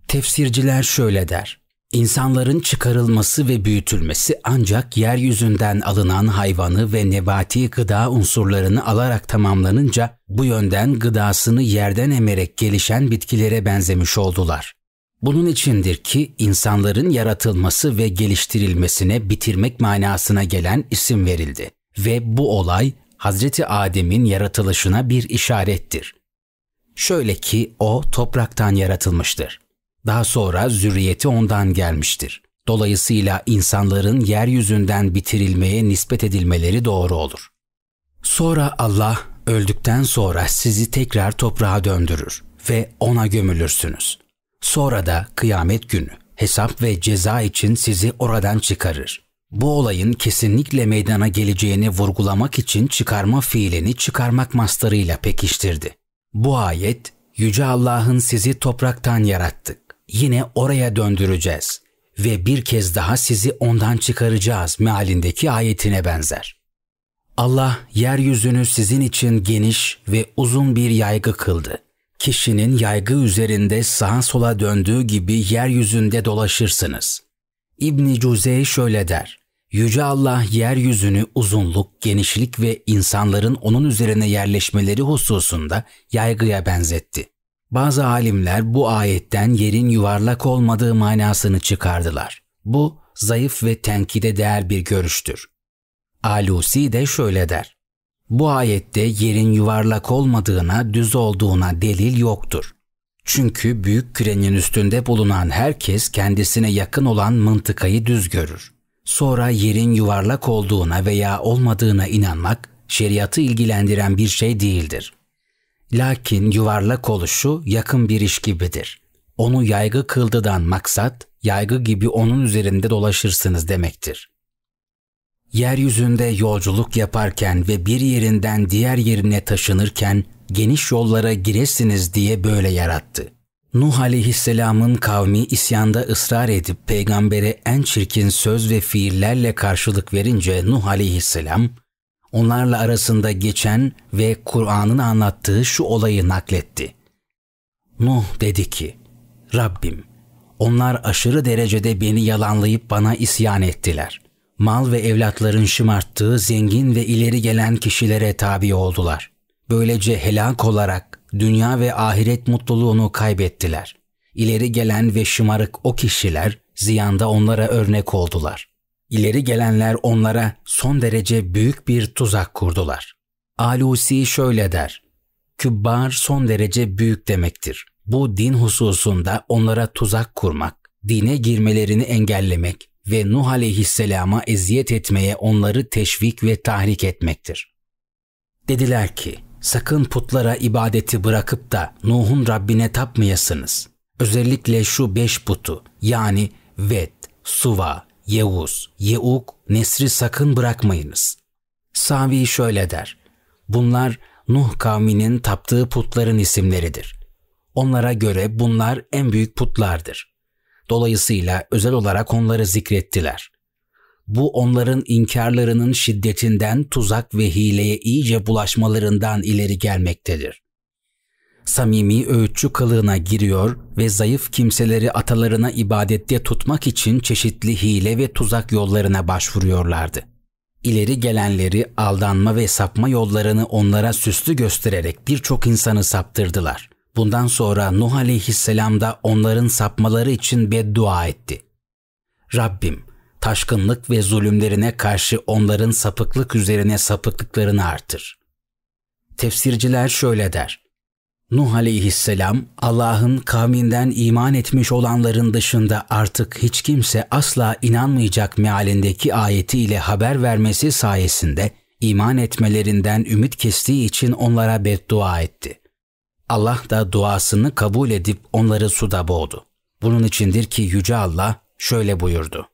Tefsirciler şöyle der. İnsanların çıkarılması ve büyütülmesi ancak yeryüzünden alınan hayvanı ve nebati gıda unsurlarını alarak tamamlanınca bu yönden gıdasını yerden emerek gelişen bitkilere benzemiş oldular. Bunun içindir ki insanların yaratılması ve geliştirilmesine bitirmek manasına gelen isim verildi ve bu olay Hazreti Adem'in yaratılışına bir işarettir. Şöyle ki o topraktan yaratılmıştır. Daha sonra zürriyeti ondan gelmiştir. Dolayısıyla insanların yeryüzünden bitirilmeye nispet edilmeleri doğru olur. Sonra Allah öldükten sonra sizi tekrar toprağa döndürür ve ona gömülürsünüz. Sonra da kıyamet günü hesap ve ceza için sizi oradan çıkarır. Bu olayın kesinlikle meydana geleceğini vurgulamak için çıkarma fiilini çıkarmak mastarıyla pekiştirdi. Bu ayet, Yüce Allah'ın sizi topraktan yarattık. Yine oraya döndüreceğiz ve bir kez daha sizi ondan çıkaracağız mealindeki ayetine benzer. Allah yeryüzünü sizin için geniş ve uzun bir yaygı kıldı kişinin yaygı üzerinde sağa sola döndüğü gibi yeryüzünde dolaşırsınız. İbni Cüzey şöyle der. Yüce Allah yeryüzünü uzunluk, genişlik ve insanların onun üzerine yerleşmeleri hususunda yaygıya benzetti. Bazı alimler bu ayetten yerin yuvarlak olmadığı manasını çıkardılar. Bu zayıf ve tenkide değer bir görüştür. Alusi de şöyle der. Bu ayette yerin yuvarlak olmadığına, düz olduğuna delil yoktur. Çünkü büyük kürenin üstünde bulunan herkes kendisine yakın olan mıntıkayı düz görür. Sonra yerin yuvarlak olduğuna veya olmadığına inanmak şeriatı ilgilendiren bir şey değildir. Lakin yuvarlak oluşu yakın bir iş gibidir. Onu yaygı kıldıdan maksat, yaygı gibi onun üzerinde dolaşırsınız demektir. Yeryüzünde yolculuk yaparken ve bir yerinden diğer yerine taşınırken geniş yollara giresiniz diye böyle yarattı. Nuh aleyhisselamın kavmi isyanda ısrar edip peygambere en çirkin söz ve fiillerle karşılık verince Nuh aleyhisselam onlarla arasında geçen ve Kur'an'ın anlattığı şu olayı nakletti. Nuh dedi ki, Rabbim, onlar aşırı derecede beni yalanlayıp bana isyan ettiler mal ve evlatların şımarttığı zengin ve ileri gelen kişilere tabi oldular. Böylece helak olarak dünya ve ahiret mutluluğunu kaybettiler. İleri gelen ve şımarık o kişiler ziyanda onlara örnek oldular. İleri gelenler onlara son derece büyük bir tuzak kurdular. Alusi şöyle der. Kübbar son derece büyük demektir. Bu din hususunda onlara tuzak kurmak, dine girmelerini engellemek, ve Nuh aleyhisselama eziyet etmeye onları teşvik ve tahrik etmektir. Dediler ki, sakın putlara ibadeti bırakıp da Nuh'un Rabbine tapmayasınız. Özellikle şu beş putu yani Vet, Suva, Yevuz, Yeuk, Nesri sakın bırakmayınız. Savi şöyle der, bunlar Nuh kavminin taptığı putların isimleridir. Onlara göre bunlar en büyük putlardır.'' Dolayısıyla özel olarak onları zikrettiler. Bu onların inkarlarının şiddetinden tuzak ve hileye iyice bulaşmalarından ileri gelmektedir. Samimi öğütçü kılığına giriyor ve zayıf kimseleri atalarına ibadette tutmak için çeşitli hile ve tuzak yollarına başvuruyorlardı. İleri gelenleri aldanma ve sapma yollarını onlara süslü göstererek birçok insanı saptırdılar. Bundan sonra Nuh aleyhisselam da onların sapmaları için beddua etti. Rabbim taşkınlık ve zulümlerine karşı onların sapıklık üzerine sapıklıklarını artır. Tefsirciler şöyle der. Nuh aleyhisselam Allah'ın kavminden iman etmiş olanların dışında artık hiç kimse asla inanmayacak mealindeki ayetiyle haber vermesi sayesinde iman etmelerinden ümit kestiği için onlara beddua etti. Allah da duasını kabul edip onları suda boğdu. Bunun içindir ki Yüce Allah şöyle buyurdu.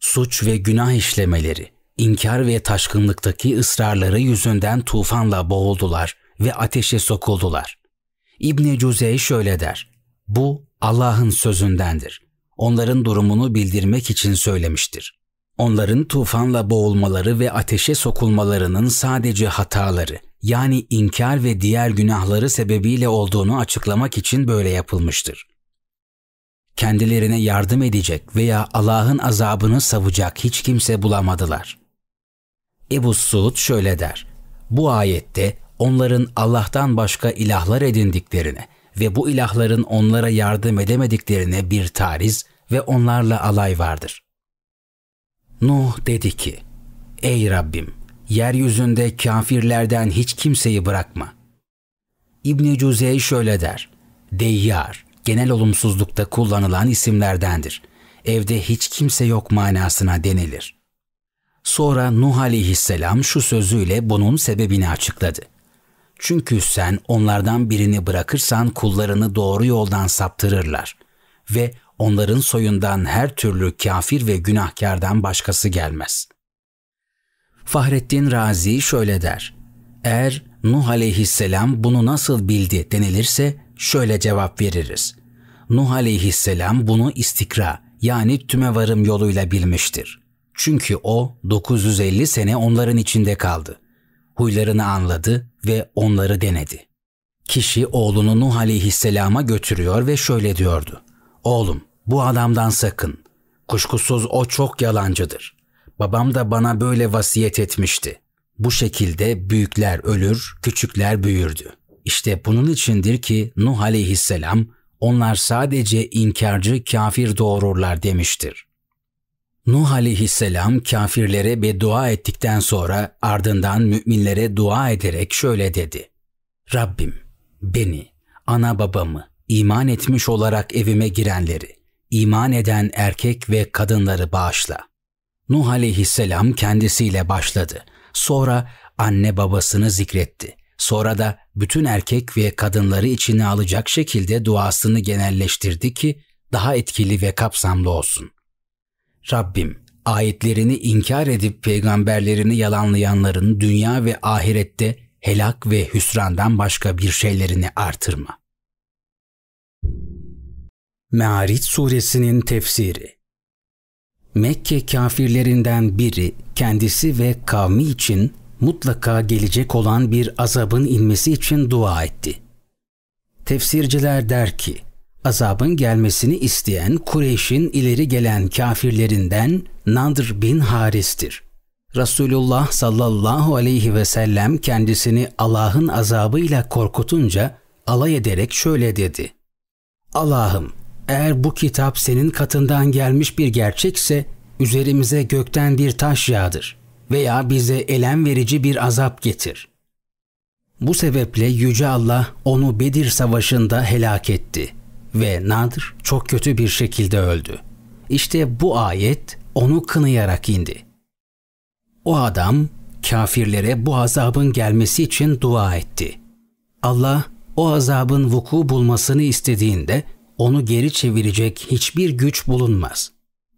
Suç ve günah işlemeleri, inkar ve taşkınlıktaki ısrarları yüzünden tufanla boğuldular ve ateşe sokuldular. İbni Cüzey şöyle der. Bu Allah'ın sözündendir. Onların durumunu bildirmek için söylemiştir. Onların tufanla boğulmaları ve ateşe sokulmalarının sadece hataları yani inkar ve diğer günahları sebebiyle olduğunu açıklamak için böyle yapılmıştır. Kendilerine yardım edecek veya Allah'ın azabını savacak hiç kimse bulamadılar. Ebu Suud şöyle der. Bu ayette onların Allah'tan başka ilahlar edindiklerine ve bu ilahların onlara yardım edemediklerine bir tariz ve onlarla alay vardır.'' Nuh dedi ki, Ey Rabbim, yeryüzünde kafirlerden hiç kimseyi bırakma. İbni Cüzey şöyle der, Deyyar, genel olumsuzlukta kullanılan isimlerdendir. Evde hiç kimse yok manasına denilir. Sonra Nuh aleyhisselam şu sözüyle bunun sebebini açıkladı. Çünkü sen onlardan birini bırakırsan kullarını doğru yoldan saptırırlar ve onların soyundan her türlü kafir ve günahkardan başkası gelmez. Fahrettin Razi şöyle der. Eğer Nuh aleyhisselam bunu nasıl bildi denilirse şöyle cevap veririz. Nuh aleyhisselam bunu istikra yani tümevarım yoluyla bilmiştir. Çünkü o 950 sene onların içinde kaldı. Huylarını anladı ve onları denedi. Kişi oğlunu Nuh aleyhisselama götürüyor ve şöyle diyordu. Oğlum bu adamdan sakın. Kuşkusuz o çok yalancıdır. Babam da bana böyle vasiyet etmişti. Bu şekilde büyükler ölür, küçükler büyürdü. İşte bunun içindir ki Nuh aleyhisselam onlar sadece inkarcı kafir doğururlar demiştir. Nuh aleyhisselam kafirlere dua ettikten sonra ardından müminlere dua ederek şöyle dedi. Rabbim beni, ana babamı, iman etmiş olarak evime girenleri, iman eden erkek ve kadınları bağışla. Nuh aleyhisselam kendisiyle başladı. Sonra anne babasını zikretti. Sonra da bütün erkek ve kadınları içine alacak şekilde duasını genelleştirdi ki daha etkili ve kapsamlı olsun. Rabbim, ayetlerini inkar edip peygamberlerini yalanlayanların dünya ve ahirette helak ve hüsrandan başka bir şeylerini artırma. Me'ariç suresinin tefsiri Mekke kafirlerinden biri kendisi ve kavmi için mutlaka gelecek olan bir azabın inmesi için dua etti. Tefsirciler der ki, azabın gelmesini isteyen Kureyş'in ileri gelen kafirlerinden Nadr bin Haris'tir. Resulullah sallallahu aleyhi ve sellem kendisini Allah'ın azabıyla korkutunca alay ederek şöyle dedi. Allah'ım eğer bu kitap senin katından gelmiş bir gerçekse üzerimize gökten bir taş yağdır veya bize elem verici bir azap getir. Bu sebeple Yüce Allah onu Bedir Savaşı'nda helak etti ve Nadir çok kötü bir şekilde öldü. İşte bu ayet onu kınayarak indi. O adam kafirlere bu azabın gelmesi için dua etti. Allah o azabın vuku bulmasını istediğinde onu geri çevirecek hiçbir güç bulunmaz.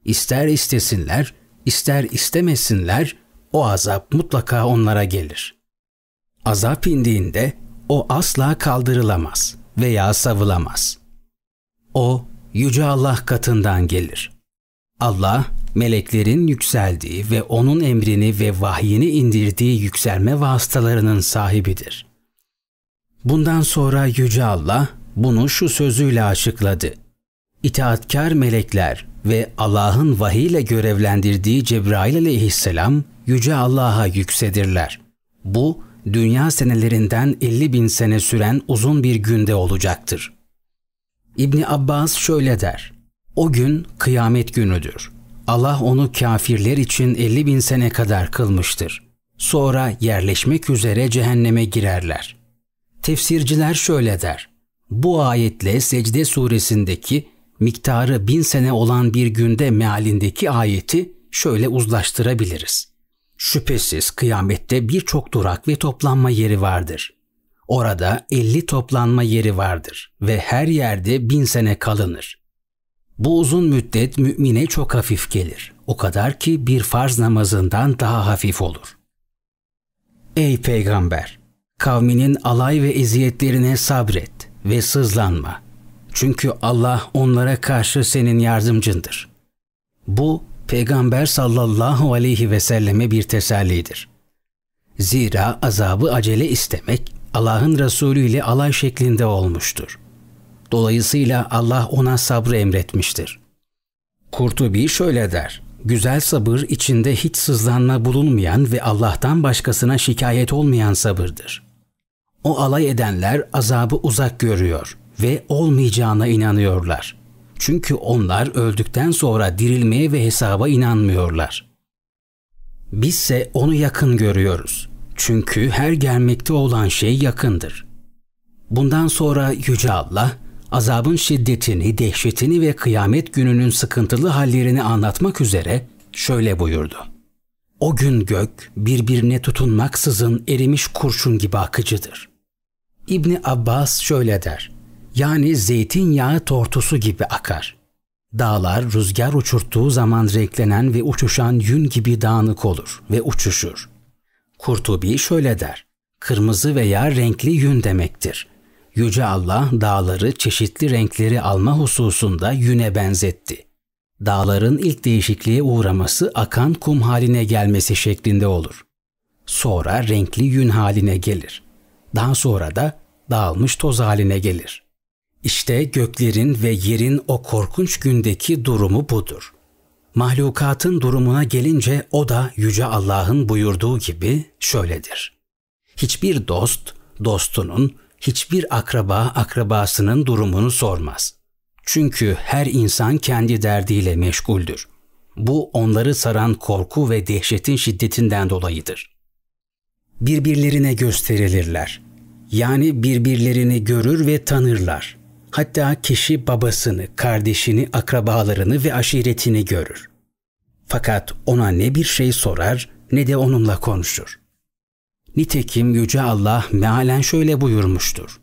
İster istesinler, ister istemesinler o azap mutlaka onlara gelir. Azap indiğinde o asla kaldırılamaz veya savılamaz. O yüce Allah katından gelir. Allah meleklerin yükseldiği ve onun emrini ve vahyini indirdiği yükselme vasıtalarının sahibidir. Bundan sonra yüce Allah bunu şu sözüyle açıkladı. İtaatkar melekler ve Allah'ın vahiyle görevlendirdiği Cebrail aleyhisselam Yüce Allah'a yüksedirler. Bu dünya senelerinden 50 bin sene süren uzun bir günde olacaktır. İbni Abbas şöyle der. O gün kıyamet günüdür. Allah onu kafirler için 50 bin sene kadar kılmıştır. Sonra yerleşmek üzere cehenneme girerler. Tefsirciler şöyle der bu ayetle Secde suresindeki miktarı bin sene olan bir günde mealindeki ayeti şöyle uzlaştırabiliriz. Şüphesiz kıyamette birçok durak ve toplanma yeri vardır. Orada elli toplanma yeri vardır ve her yerde bin sene kalınır. Bu uzun müddet mümine çok hafif gelir. O kadar ki bir farz namazından daha hafif olur. Ey peygamber! Kavminin alay ve eziyetlerine sabret ve sızlanma. Çünkü Allah onlara karşı senin yardımcındır. Bu Peygamber sallallahu aleyhi ve selleme bir tesellidir. Zira azabı acele istemek Allah'ın Resulü ile alay şeklinde olmuştur. Dolayısıyla Allah ona sabrı emretmiştir. Kurtubi şöyle der. Güzel sabır içinde hiç sızlanma bulunmayan ve Allah'tan başkasına şikayet olmayan sabırdır. O alay edenler azabı uzak görüyor ve olmayacağına inanıyorlar. Çünkü onlar öldükten sonra dirilmeye ve hesaba inanmıyorlar. Bizse onu yakın görüyoruz. Çünkü her gelmekte olan şey yakındır. Bundan sonra Yüce Allah, azabın şiddetini, dehşetini ve kıyamet gününün sıkıntılı hallerini anlatmak üzere şöyle buyurdu. O gün gök birbirine tutunmaksızın erimiş kurşun gibi akıcıdır. İbni Abbas şöyle der. Yani zeytinyağı tortusu gibi akar. Dağlar rüzgar uçurttuğu zaman renklenen ve uçuşan yün gibi dağınık olur ve uçuşur. Kurtubi şöyle der. Kırmızı veya renkli yün demektir. Yüce Allah dağları çeşitli renkleri alma hususunda yüne benzetti. Dağların ilk değişikliğe uğraması akan kum haline gelmesi şeklinde olur. Sonra renkli yün haline gelir.'' Daha sonra da dağılmış toz haline gelir. İşte göklerin ve yerin o korkunç gündeki durumu budur. Mahlukatın durumuna gelince o da Yüce Allah'ın buyurduğu gibi şöyledir. Hiçbir dost, dostunun, hiçbir akraba akrabasının durumunu sormaz. Çünkü her insan kendi derdiyle meşguldür. Bu onları saran korku ve dehşetin şiddetinden dolayıdır birbirlerine gösterilirler. Yani birbirlerini görür ve tanırlar. Hatta kişi babasını, kardeşini, akrabalarını ve aşiretini görür. Fakat ona ne bir şey sorar ne de onunla konuşur. Nitekim Yüce Allah mealen şöyle buyurmuştur.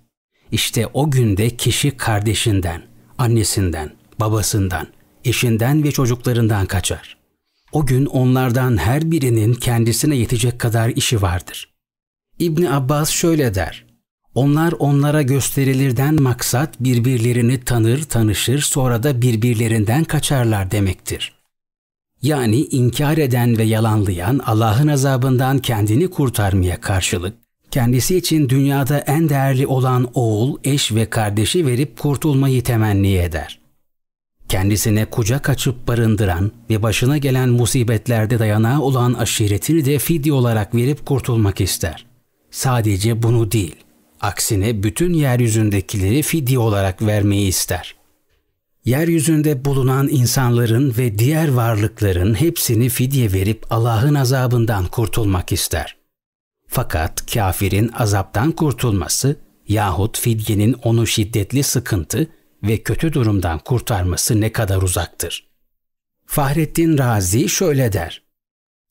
İşte o günde kişi kardeşinden, annesinden, babasından, eşinden ve çocuklarından kaçar. O gün onlardan her birinin kendisine yetecek kadar işi vardır. İbni Abbas şöyle der. Onlar onlara gösterilirden maksat birbirlerini tanır, tanışır, sonra da birbirlerinden kaçarlar demektir. Yani inkar eden ve yalanlayan Allah'ın azabından kendini kurtarmaya karşılık, kendisi için dünyada en değerli olan oğul, eş ve kardeşi verip kurtulmayı temenni eder kendisine kucak açıp barındıran ve başına gelen musibetlerde dayanağı olan aşiretini de fidye olarak verip kurtulmak ister. Sadece bunu değil, aksine bütün yeryüzündekileri fidye olarak vermeyi ister. Yeryüzünde bulunan insanların ve diğer varlıkların hepsini fidye verip Allah'ın azabından kurtulmak ister. Fakat kafirin azaptan kurtulması yahut fidyenin onu şiddetli sıkıntı ve kötü durumdan kurtarması ne kadar uzaktır. Fahrettin Razi şöyle der.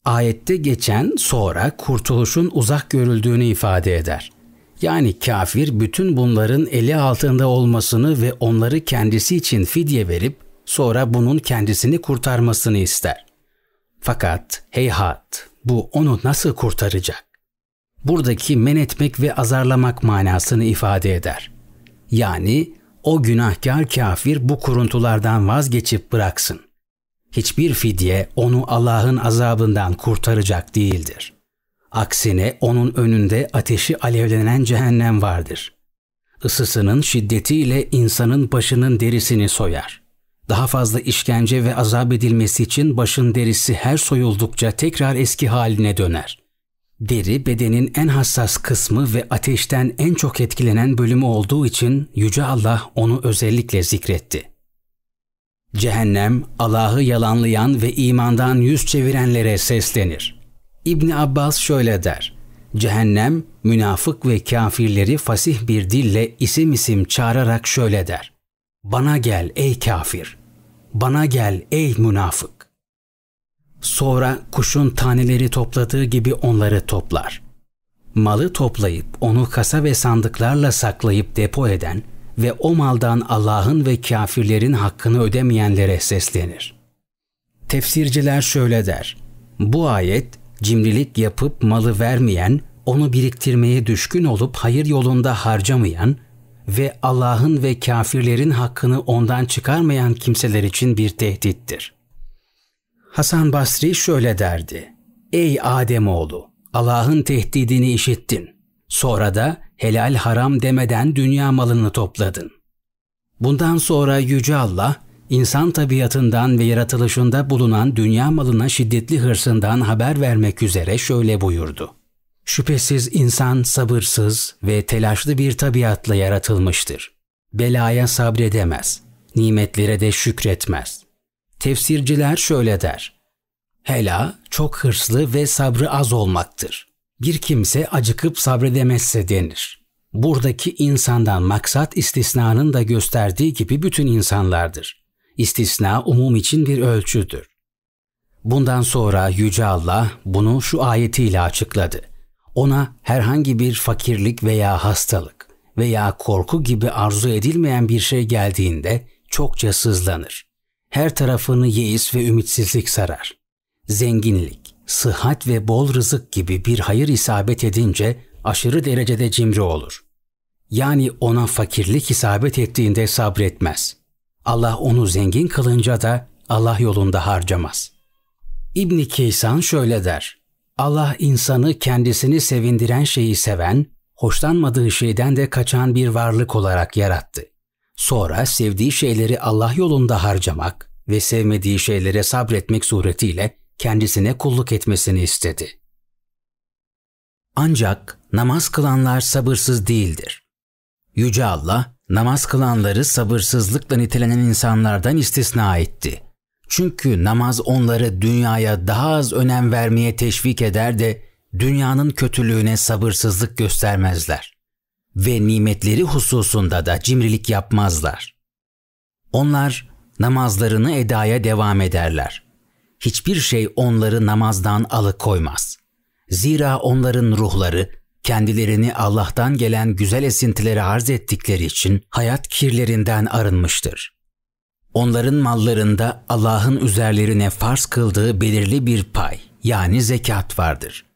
Ayette geçen sonra kurtuluşun uzak görüldüğünü ifade eder. Yani kafir bütün bunların eli altında olmasını ve onları kendisi için fidye verip sonra bunun kendisini kurtarmasını ister. Fakat heyhat bu onu nasıl kurtaracak? Buradaki men etmek ve azarlamak manasını ifade eder. Yani o günahkar kafir bu kuruntulardan vazgeçip bıraksın. Hiçbir fidye onu Allah'ın azabından kurtaracak değildir. Aksine onun önünde ateşi alevlenen cehennem vardır. Isısının şiddetiyle insanın başının derisini soyar. Daha fazla işkence ve azap edilmesi için başın derisi her soyuldukça tekrar eski haline döner.'' Deri bedenin en hassas kısmı ve ateşten en çok etkilenen bölümü olduğu için Yüce Allah onu özellikle zikretti. Cehennem Allah'ı yalanlayan ve imandan yüz çevirenlere seslenir. İbni Abbas şöyle der. Cehennem münafık ve kafirleri fasih bir dille isim isim çağırarak şöyle der. Bana gel ey kafir. Bana gel ey münafık. Sonra kuşun taneleri topladığı gibi onları toplar. Malı toplayıp onu kasa ve sandıklarla saklayıp depo eden ve o maldan Allah'ın ve kafirlerin hakkını ödemeyenlere seslenir. Tefsirciler şöyle der. Bu ayet cimrilik yapıp malı vermeyen, onu biriktirmeye düşkün olup hayır yolunda harcamayan ve Allah'ın ve kafirlerin hakkını ondan çıkarmayan kimseler için bir tehdittir. Hasan Basri şöyle derdi. Ey Ademoğlu, Allah'ın tehdidini işittin. Sonra da helal haram demeden dünya malını topladın. Bundan sonra Yüce Allah, insan tabiatından ve yaratılışında bulunan dünya malına şiddetli hırsından haber vermek üzere şöyle buyurdu. Şüphesiz insan sabırsız ve telaşlı bir tabiatla yaratılmıştır. Belaya sabredemez, nimetlere de şükretmez.'' Tefsirciler şöyle der. Hela çok hırslı ve sabrı az olmaktır. Bir kimse acıkıp sabredemezse denir. Buradaki insandan maksat istisnanın da gösterdiği gibi bütün insanlardır. İstisna umum için bir ölçüdür. Bundan sonra Yüce Allah bunu şu ayetiyle açıkladı. Ona herhangi bir fakirlik veya hastalık veya korku gibi arzu edilmeyen bir şey geldiğinde çokça sızlanır. Her tarafını yeis ve ümitsizlik sarar. Zenginlik, sıhhat ve bol rızık gibi bir hayır isabet edince aşırı derecede cimri olur. Yani ona fakirlik isabet ettiğinde sabretmez. Allah onu zengin kılınca da Allah yolunda harcamaz. İbni Keysan şöyle der. Allah insanı kendisini sevindiren şeyi seven, hoşlanmadığı şeyden de kaçan bir varlık olarak yarattı. Sonra sevdiği şeyleri Allah yolunda harcamak ve sevmediği şeylere sabretmek suretiyle kendisine kulluk etmesini istedi. Ancak namaz kılanlar sabırsız değildir. Yüce Allah namaz kılanları sabırsızlıkla nitelenen insanlardan istisna etti. Çünkü namaz onları dünyaya daha az önem vermeye teşvik eder de dünyanın kötülüğüne sabırsızlık göstermezler ve nimetleri hususunda da cimrilik yapmazlar. Onlar namazlarını edaya devam ederler. Hiçbir şey onları namazdan alıkoymaz. Zira onların ruhları kendilerini Allah'tan gelen güzel esintilere arz ettikleri için hayat kirlerinden arınmıştır. Onların mallarında Allah'ın üzerlerine farz kıldığı belirli bir pay yani zekat vardır.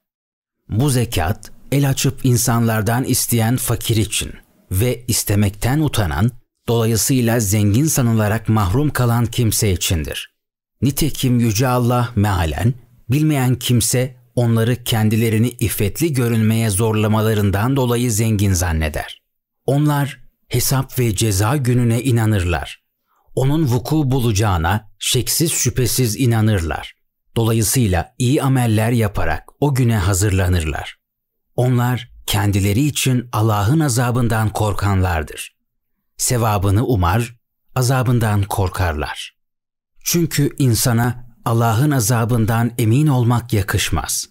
Bu zekat el açıp insanlardan isteyen fakir için ve istemekten utanan, dolayısıyla zengin sanılarak mahrum kalan kimse içindir. Nitekim Yüce Allah mealen, bilmeyen kimse onları kendilerini iffetli görünmeye zorlamalarından dolayı zengin zanneder. Onlar hesap ve ceza gününe inanırlar. Onun vuku bulacağına şeksiz şüphesiz inanırlar. Dolayısıyla iyi ameller yaparak o güne hazırlanırlar. Onlar kendileri için Allah'ın azabından korkanlardır. Sevabını umar, azabından korkarlar. Çünkü insana Allah'ın azabından emin olmak yakışmaz.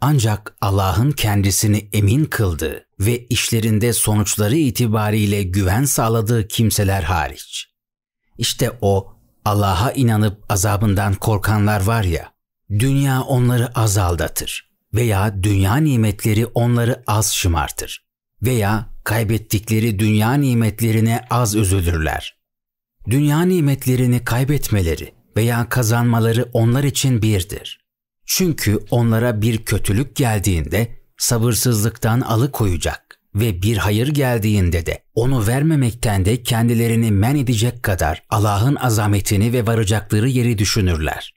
Ancak Allah'ın kendisini emin kıldığı ve işlerinde sonuçları itibariyle güven sağladığı kimseler hariç. İşte o Allah'a inanıp azabından korkanlar var ya, dünya onları azaldatır veya dünya nimetleri onları az şımartır veya kaybettikleri dünya nimetlerine az üzülürler. Dünya nimetlerini kaybetmeleri veya kazanmaları onlar için birdir. Çünkü onlara bir kötülük geldiğinde sabırsızlıktan alıkoyacak ve bir hayır geldiğinde de onu vermemekten de kendilerini men edecek kadar Allah'ın azametini ve varacakları yeri düşünürler.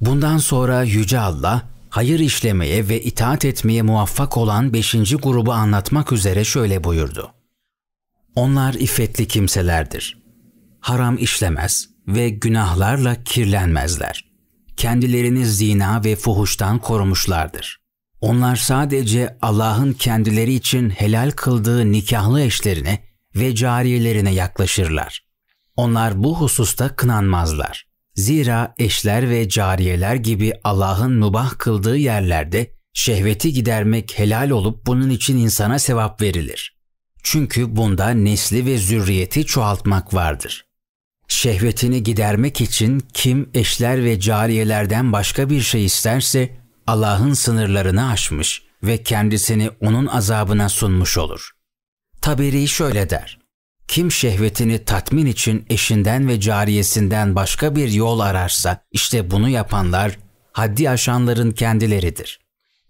Bundan sonra Yüce Allah hayır işlemeye ve itaat etmeye muvaffak olan beşinci grubu anlatmak üzere şöyle buyurdu. Onlar iffetli kimselerdir. Haram işlemez ve günahlarla kirlenmezler. Kendilerini zina ve fuhuştan korumuşlardır. Onlar sadece Allah'ın kendileri için helal kıldığı nikahlı eşlerine ve cariyelerine yaklaşırlar. Onlar bu hususta kınanmazlar. Zira eşler ve cariyeler gibi Allah'ın mübah kıldığı yerlerde şehveti gidermek helal olup bunun için insana sevap verilir. Çünkü bunda nesli ve zürriyeti çoğaltmak vardır. Şehvetini gidermek için kim eşler ve cariyelerden başka bir şey isterse Allah'ın sınırlarını aşmış ve kendisini onun azabına sunmuş olur. Taberi şöyle der. Kim şehvetini tatmin için eşinden ve cariyesinden başka bir yol ararsa işte bunu yapanlar haddi aşanların kendileridir.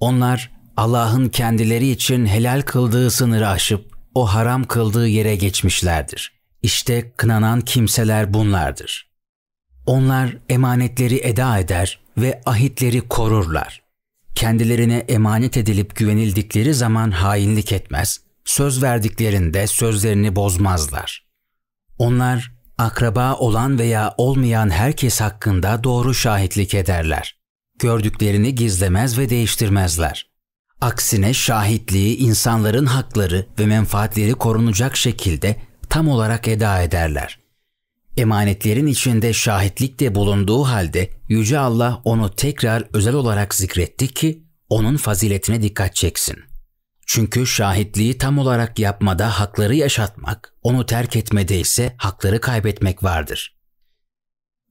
Onlar Allah'ın kendileri için helal kıldığı sınırı aşıp o haram kıldığı yere geçmişlerdir. İşte kınanan kimseler bunlardır. Onlar emanetleri eda eder ve ahitleri korurlar. Kendilerine emanet edilip güvenildikleri zaman hainlik etmez, söz verdiklerinde sözlerini bozmazlar. Onlar akraba olan veya olmayan herkes hakkında doğru şahitlik ederler. Gördüklerini gizlemez ve değiştirmezler. Aksine şahitliği insanların hakları ve menfaatleri korunacak şekilde tam olarak eda ederler. Emanetlerin içinde şahitlik de bulunduğu halde Yüce Allah onu tekrar özel olarak zikretti ki onun faziletine dikkat çeksin.'' Çünkü şahitliği tam olarak yapmada hakları yaşatmak, onu terk etmede ise hakları kaybetmek vardır.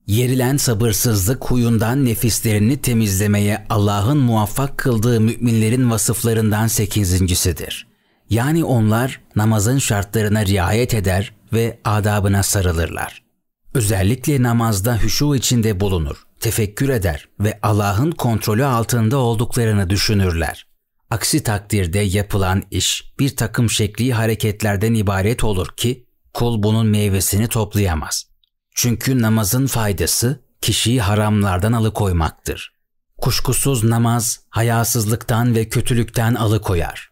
Yerilen sabırsızlık huyundan nefislerini temizlemeye Allah'ın muvaffak kıldığı müminlerin vasıflarından sekizincisidir. Yani onlar namazın şartlarına riayet eder ve adabına sarılırlar. Özellikle namazda hüşu içinde bulunur, tefekkür eder ve Allah'ın kontrolü altında olduklarını düşünürler. Aksi takdirde yapılan iş bir takım şekli hareketlerden ibaret olur ki kul bunun meyvesini toplayamaz. Çünkü namazın faydası kişiyi haramlardan alıkoymaktır. Kuşkusuz namaz hayasızlıktan ve kötülükten alıkoyar.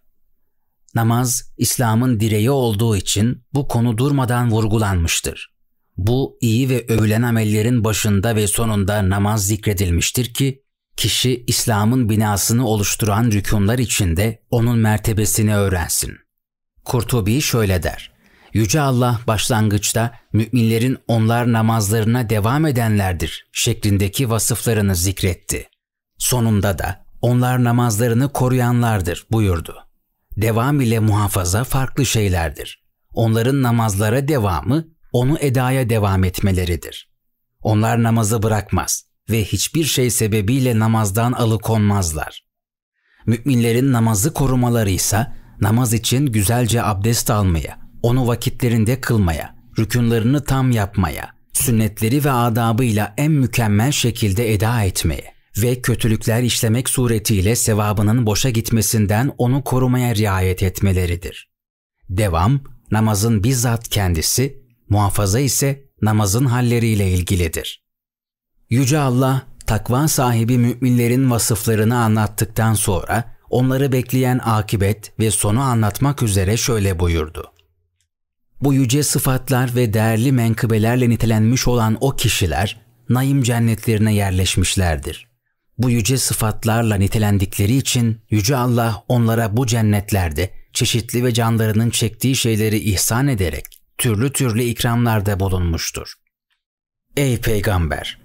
Namaz İslam'ın direği olduğu için bu konu durmadan vurgulanmıştır. Bu iyi ve övülen amellerin başında ve sonunda namaz zikredilmiştir ki Kişi İslam'ın binasını oluşturan rükunlar içinde onun mertebesini öğrensin. Kurtubi şöyle der. Yüce Allah başlangıçta müminlerin onlar namazlarına devam edenlerdir şeklindeki vasıflarını zikretti. Sonunda da onlar namazlarını koruyanlardır buyurdu. Devam ile muhafaza farklı şeylerdir. Onların namazlara devamı onu edaya devam etmeleridir. Onlar namazı bırakmaz ve hiçbir şey sebebiyle namazdan alıkonmazlar. Müminlerin namazı korumaları ise namaz için güzelce abdest almaya, onu vakitlerinde kılmaya, rükünlerini tam yapmaya, sünnetleri ve adabıyla en mükemmel şekilde eda etmeye ve kötülükler işlemek suretiyle sevabının boşa gitmesinden onu korumaya riayet etmeleridir. Devam, namazın bizzat kendisi, muhafaza ise namazın halleriyle ilgilidir. Yüce Allah takva sahibi müminlerin vasıflarını anlattıktan sonra onları bekleyen akibet ve sonu anlatmak üzere şöyle buyurdu. Bu yüce sıfatlar ve değerli menkıbelerle nitelenmiş olan o kişiler naim cennetlerine yerleşmişlerdir. Bu yüce sıfatlarla nitelendikleri için Yüce Allah onlara bu cennetlerde çeşitli ve canlarının çektiği şeyleri ihsan ederek türlü türlü ikramlarda bulunmuştur. Ey peygamber!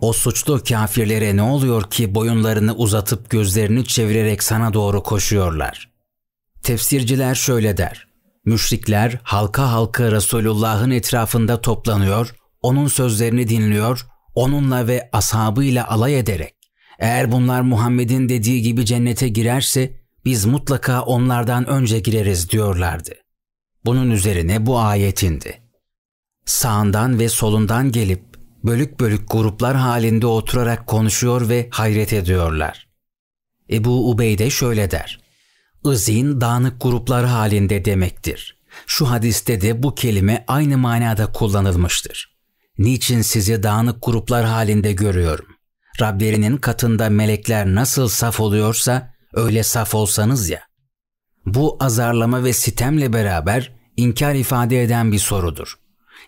O suçlu kafirlere ne oluyor ki boyunlarını uzatıp gözlerini çevirerek sana doğru koşuyorlar? Tefsirciler şöyle der. Müşrikler halka halka Resulullah'ın etrafında toplanıyor, onun sözlerini dinliyor, onunla ve ashabıyla alay ederek eğer bunlar Muhammed'in dediği gibi cennete girerse biz mutlaka onlardan önce gireriz diyorlardı. Bunun üzerine bu ayet indi. Sağından ve solundan gelip bölük bölük gruplar halinde oturarak konuşuyor ve hayret ediyorlar. Ebu Ubeyde şöyle der. Izin dağınık gruplar halinde demektir. Şu hadiste de bu kelime aynı manada kullanılmıştır. Niçin sizi dağınık gruplar halinde görüyorum? Rablerinin katında melekler nasıl saf oluyorsa öyle saf olsanız ya. Bu azarlama ve sitemle beraber inkar ifade eden bir sorudur.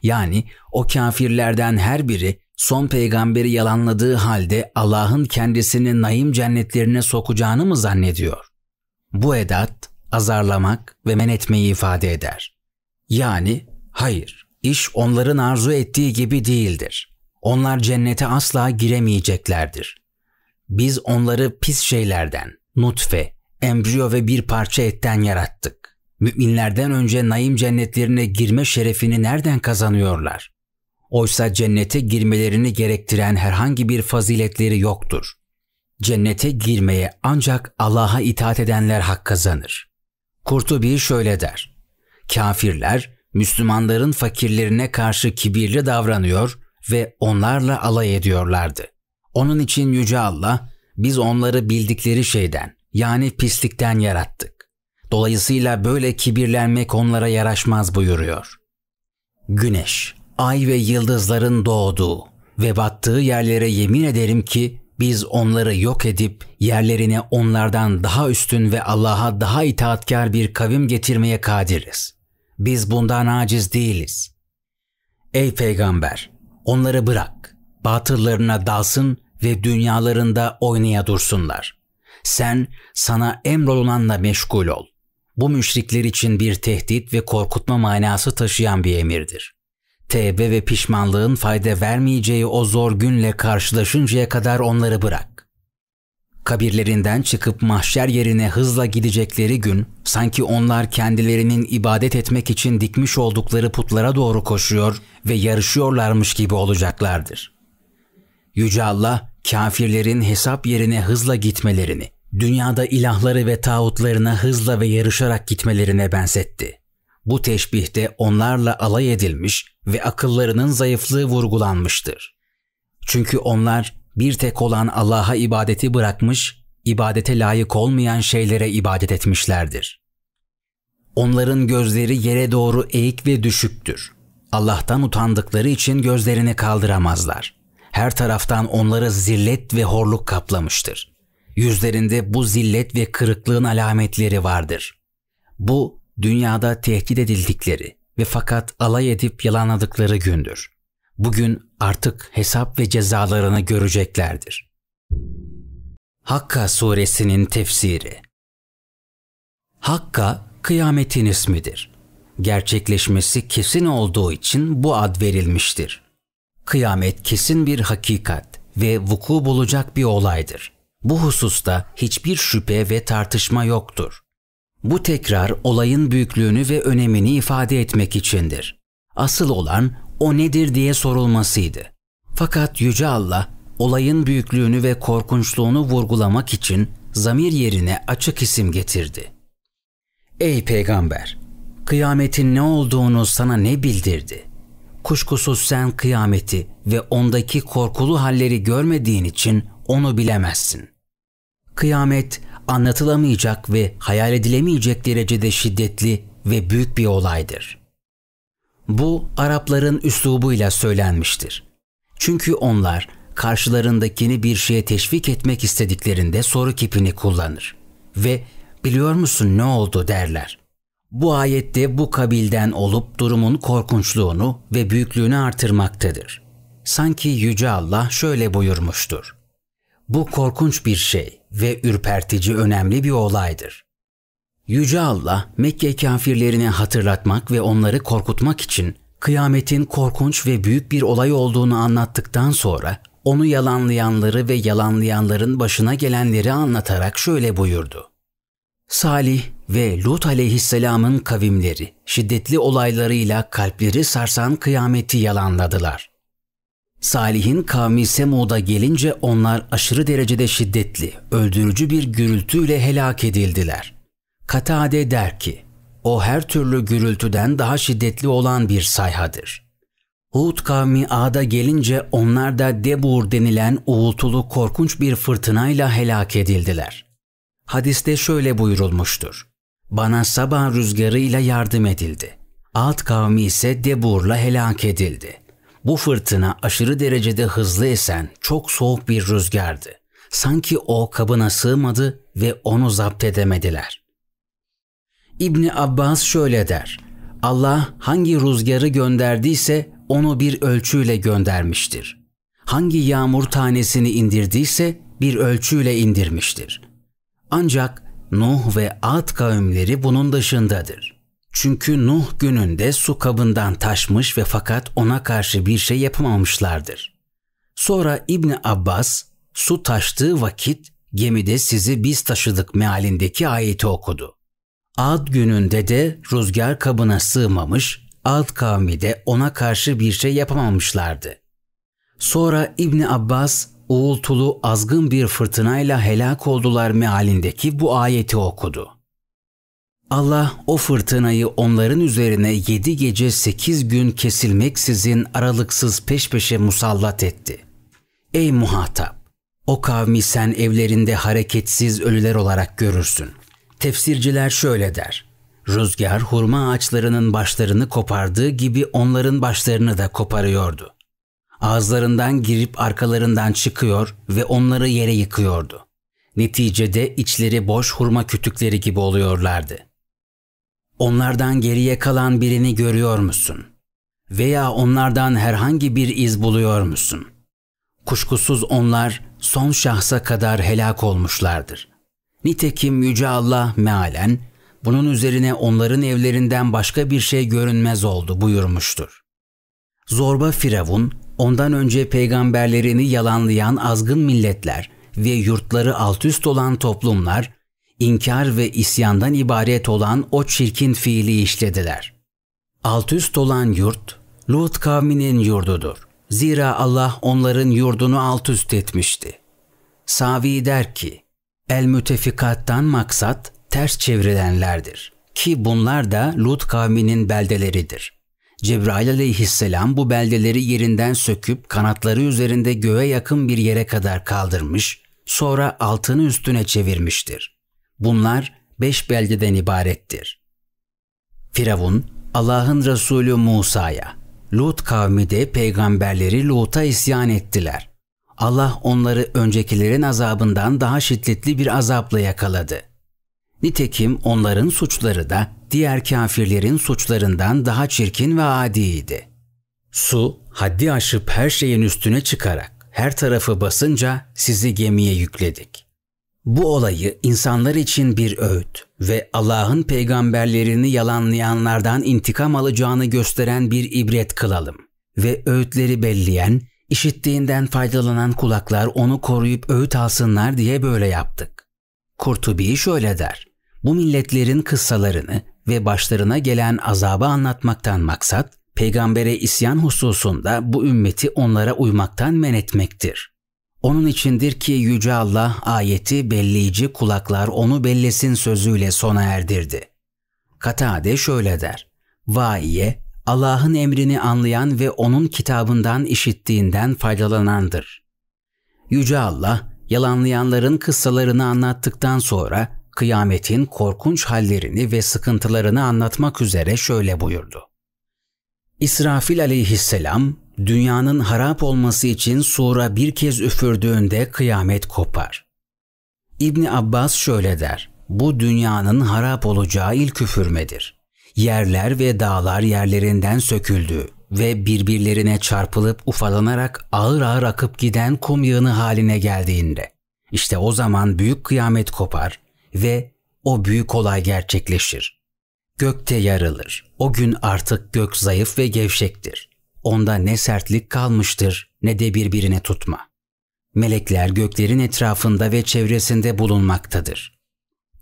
Yani o kafirlerden her biri son peygamberi yalanladığı halde Allah'ın kendisini naim cennetlerine sokacağını mı zannediyor? Bu edat azarlamak ve men etmeyi ifade eder. Yani hayır, iş onların arzu ettiği gibi değildir. Onlar cennete asla giremeyeceklerdir. Biz onları pis şeylerden, nutfe, embriyo ve bir parça etten yarattık. Müminlerden önce naim cennetlerine girme şerefini nereden kazanıyorlar? Oysa cennete girmelerini gerektiren herhangi bir faziletleri yoktur. Cennete girmeye ancak Allah'a itaat edenler hak kazanır. Kurtubi şöyle der. Kafirler Müslümanların fakirlerine karşı kibirli davranıyor ve onlarla alay ediyorlardı. Onun için Yüce Allah biz onları bildikleri şeyden yani pislikten yarattık. Dolayısıyla böyle kibirlenmek onlara yaraşmaz buyuruyor. Güneş, ay ve yıldızların doğduğu ve battığı yerlere yemin ederim ki biz onları yok edip yerlerine onlardan daha üstün ve Allah'a daha itaatkar bir kavim getirmeye kadiriz. Biz bundan aciz değiliz. Ey peygamber, onları bırak. Batıllarına dalsın ve dünyalarında oynaya dursunlar. Sen sana emrolunanla meşgul ol bu müşrikler için bir tehdit ve korkutma manası taşıyan bir emirdir. Tevbe ve pişmanlığın fayda vermeyeceği o zor günle karşılaşıncaya kadar onları bırak. Kabirlerinden çıkıp mahşer yerine hızla gidecekleri gün sanki onlar kendilerinin ibadet etmek için dikmiş oldukları putlara doğru koşuyor ve yarışıyorlarmış gibi olacaklardır. Yüce Allah kafirlerin hesap yerine hızla gitmelerini dünyada ilahları ve tağutlarına hızla ve yarışarak gitmelerine benzetti. Bu teşbihte onlarla alay edilmiş ve akıllarının zayıflığı vurgulanmıştır. Çünkü onlar bir tek olan Allah'a ibadeti bırakmış, ibadete layık olmayan şeylere ibadet etmişlerdir. Onların gözleri yere doğru eğik ve düşüktür. Allah'tan utandıkları için gözlerini kaldıramazlar. Her taraftan onlara zillet ve horluk kaplamıştır. Yüzlerinde bu zillet ve kırıklığın alametleri vardır. Bu dünyada tehdit edildikleri ve fakat alay edip yalanladıkları gündür. Bugün artık hesap ve cezalarını göreceklerdir. Hakka suresinin tefsiri Hakka kıyametin ismidir. Gerçekleşmesi kesin olduğu için bu ad verilmiştir. Kıyamet kesin bir hakikat ve vuku bulacak bir olaydır. Bu hususta hiçbir şüphe ve tartışma yoktur. Bu tekrar olayın büyüklüğünü ve önemini ifade etmek içindir. Asıl olan o nedir diye sorulmasıydı. Fakat Yüce Allah olayın büyüklüğünü ve korkunçluğunu vurgulamak için zamir yerine açık isim getirdi. Ey peygamber! Kıyametin ne olduğunu sana ne bildirdi? Kuşkusuz sen kıyameti ve ondaki korkulu halleri görmediğin için onu bilemezsin. Kıyamet anlatılamayacak ve hayal edilemeyecek derecede şiddetli ve büyük bir olaydır. Bu Arapların üslubuyla söylenmiştir. Çünkü onlar karşılarındakini bir şeye teşvik etmek istediklerinde soru kipini kullanır ve biliyor musun ne oldu derler. Bu ayette bu kabilden olup durumun korkunçluğunu ve büyüklüğünü artırmaktadır. Sanki Yüce Allah şöyle buyurmuştur. Bu korkunç bir şey ve ürpertici önemli bir olaydır. Yüce Allah Mekke kafirlerini hatırlatmak ve onları korkutmak için kıyametin korkunç ve büyük bir olay olduğunu anlattıktan sonra onu yalanlayanları ve yalanlayanların başına gelenleri anlatarak şöyle buyurdu. Salih ve Lut aleyhisselamın kavimleri şiddetli olaylarıyla kalpleri sarsan kıyameti yalanladılar. Salih'in kavmi Semud'a gelince onlar aşırı derecede şiddetli, öldürücü bir gürültüyle helak edildiler. Katade der ki, o her türlü gürültüden daha şiddetli olan bir sayhadır. Hud kavmi Ağda gelince onlar da Debur denilen uğultulu korkunç bir fırtınayla helak edildiler. Hadiste şöyle buyurulmuştur. Bana sabah rüzgarıyla yardım edildi. Alt kavmi ise Debur'la helak edildi.'' Bu fırtına aşırı derecede hızlı esen çok soğuk bir rüzgardı. Sanki o kabına sığmadı ve onu zapt edemediler. İbni Abbas şöyle der. Allah hangi rüzgarı gönderdiyse onu bir ölçüyle göndermiştir. Hangi yağmur tanesini indirdiyse bir ölçüyle indirmiştir. Ancak Nuh ve Ad kavimleri bunun dışındadır.'' Çünkü Nuh gününde su kabından taşmış ve fakat ona karşı bir şey yapamamışlardır. Sonra İbni Abbas su taştığı vakit gemide sizi biz taşıdık mealindeki ayeti okudu. Ad gününde de rüzgar kabına sığmamış, Ad kavmi de ona karşı bir şey yapamamışlardı. Sonra İbni Abbas uğultulu azgın bir fırtınayla helak oldular mealindeki bu ayeti okudu. Allah o fırtınayı onların üzerine yedi gece sekiz gün kesilmeksizin aralıksız peş peşe musallat etti. Ey muhatap! O kavmi sen evlerinde hareketsiz ölüler olarak görürsün. Tefsirciler şöyle der. Rüzgar hurma ağaçlarının başlarını kopardığı gibi onların başlarını da koparıyordu. Ağızlarından girip arkalarından çıkıyor ve onları yere yıkıyordu. Neticede içleri boş hurma kütükleri gibi oluyorlardı. Onlardan geriye kalan birini görüyor musun? Veya onlardan herhangi bir iz buluyor musun? Kuşkusuz onlar son şahsa kadar helak olmuşlardır. Nitekim Yüce Allah mealen, bunun üzerine onların evlerinden başka bir şey görünmez oldu buyurmuştur. Zorba Firavun, ondan önce peygamberlerini yalanlayan azgın milletler ve yurtları altüst olan toplumlar inkar ve isyandan ibaret olan o çirkin fiili işlediler. Alt üst olan yurt, Lut kavminin yurdudur. Zira Allah onların yurdunu alt üst etmişti. Savi der ki, El mütefikattan maksat ters çevrilenlerdir ki bunlar da Lut kavminin beldeleridir. Cebrail aleyhisselam bu beldeleri yerinden söküp kanatları üzerinde göğe yakın bir yere kadar kaldırmış, sonra altını üstüne çevirmiştir. Bunlar beş belgeden ibarettir. Firavun, Allah'ın Resulü Musa'ya, Lut kavmi de peygamberleri Lut'a isyan ettiler. Allah onları öncekilerin azabından daha şiddetli bir azapla yakaladı. Nitekim onların suçları da diğer kafirlerin suçlarından daha çirkin ve adiydi. Su haddi aşıp her şeyin üstüne çıkarak her tarafı basınca sizi gemiye yükledik. Bu olayı insanlar için bir öğüt ve Allah'ın peygamberlerini yalanlayanlardan intikam alacağını gösteren bir ibret kılalım ve öğütleri belleyen, işittiğinden faydalanan kulaklar onu koruyup öğüt alsınlar diye böyle yaptık. Kurtubi şöyle der. Bu milletlerin kıssalarını ve başlarına gelen azabı anlatmaktan maksat, peygambere isyan hususunda bu ümmeti onlara uymaktan men etmektir. Onun içindir ki Yüce Allah ayeti belleyici kulaklar onu bellesin sözüyle sona erdirdi. Katade şöyle der. Vaiye, Allah'ın emrini anlayan ve onun kitabından işittiğinden faydalanandır. Yüce Allah, yalanlayanların kıssalarını anlattıktan sonra kıyametin korkunç hallerini ve sıkıntılarını anlatmak üzere şöyle buyurdu. İsrafil aleyhisselam Dünyanın harap olması için sura bir kez üfürdüğünde kıyamet kopar. İbni Abbas şöyle der. Bu dünyanın harap olacağı ilk üfürmedir. Yerler ve dağlar yerlerinden söküldü ve birbirlerine çarpılıp ufalanarak ağır ağır akıp giden kum yığını haline geldiğinde. İşte o zaman büyük kıyamet kopar ve o büyük olay gerçekleşir. Gökte yarılır. O gün artık gök zayıf ve gevşektir. Onda ne sertlik kalmıştır ne de birbirine tutma. Melekler göklerin etrafında ve çevresinde bulunmaktadır.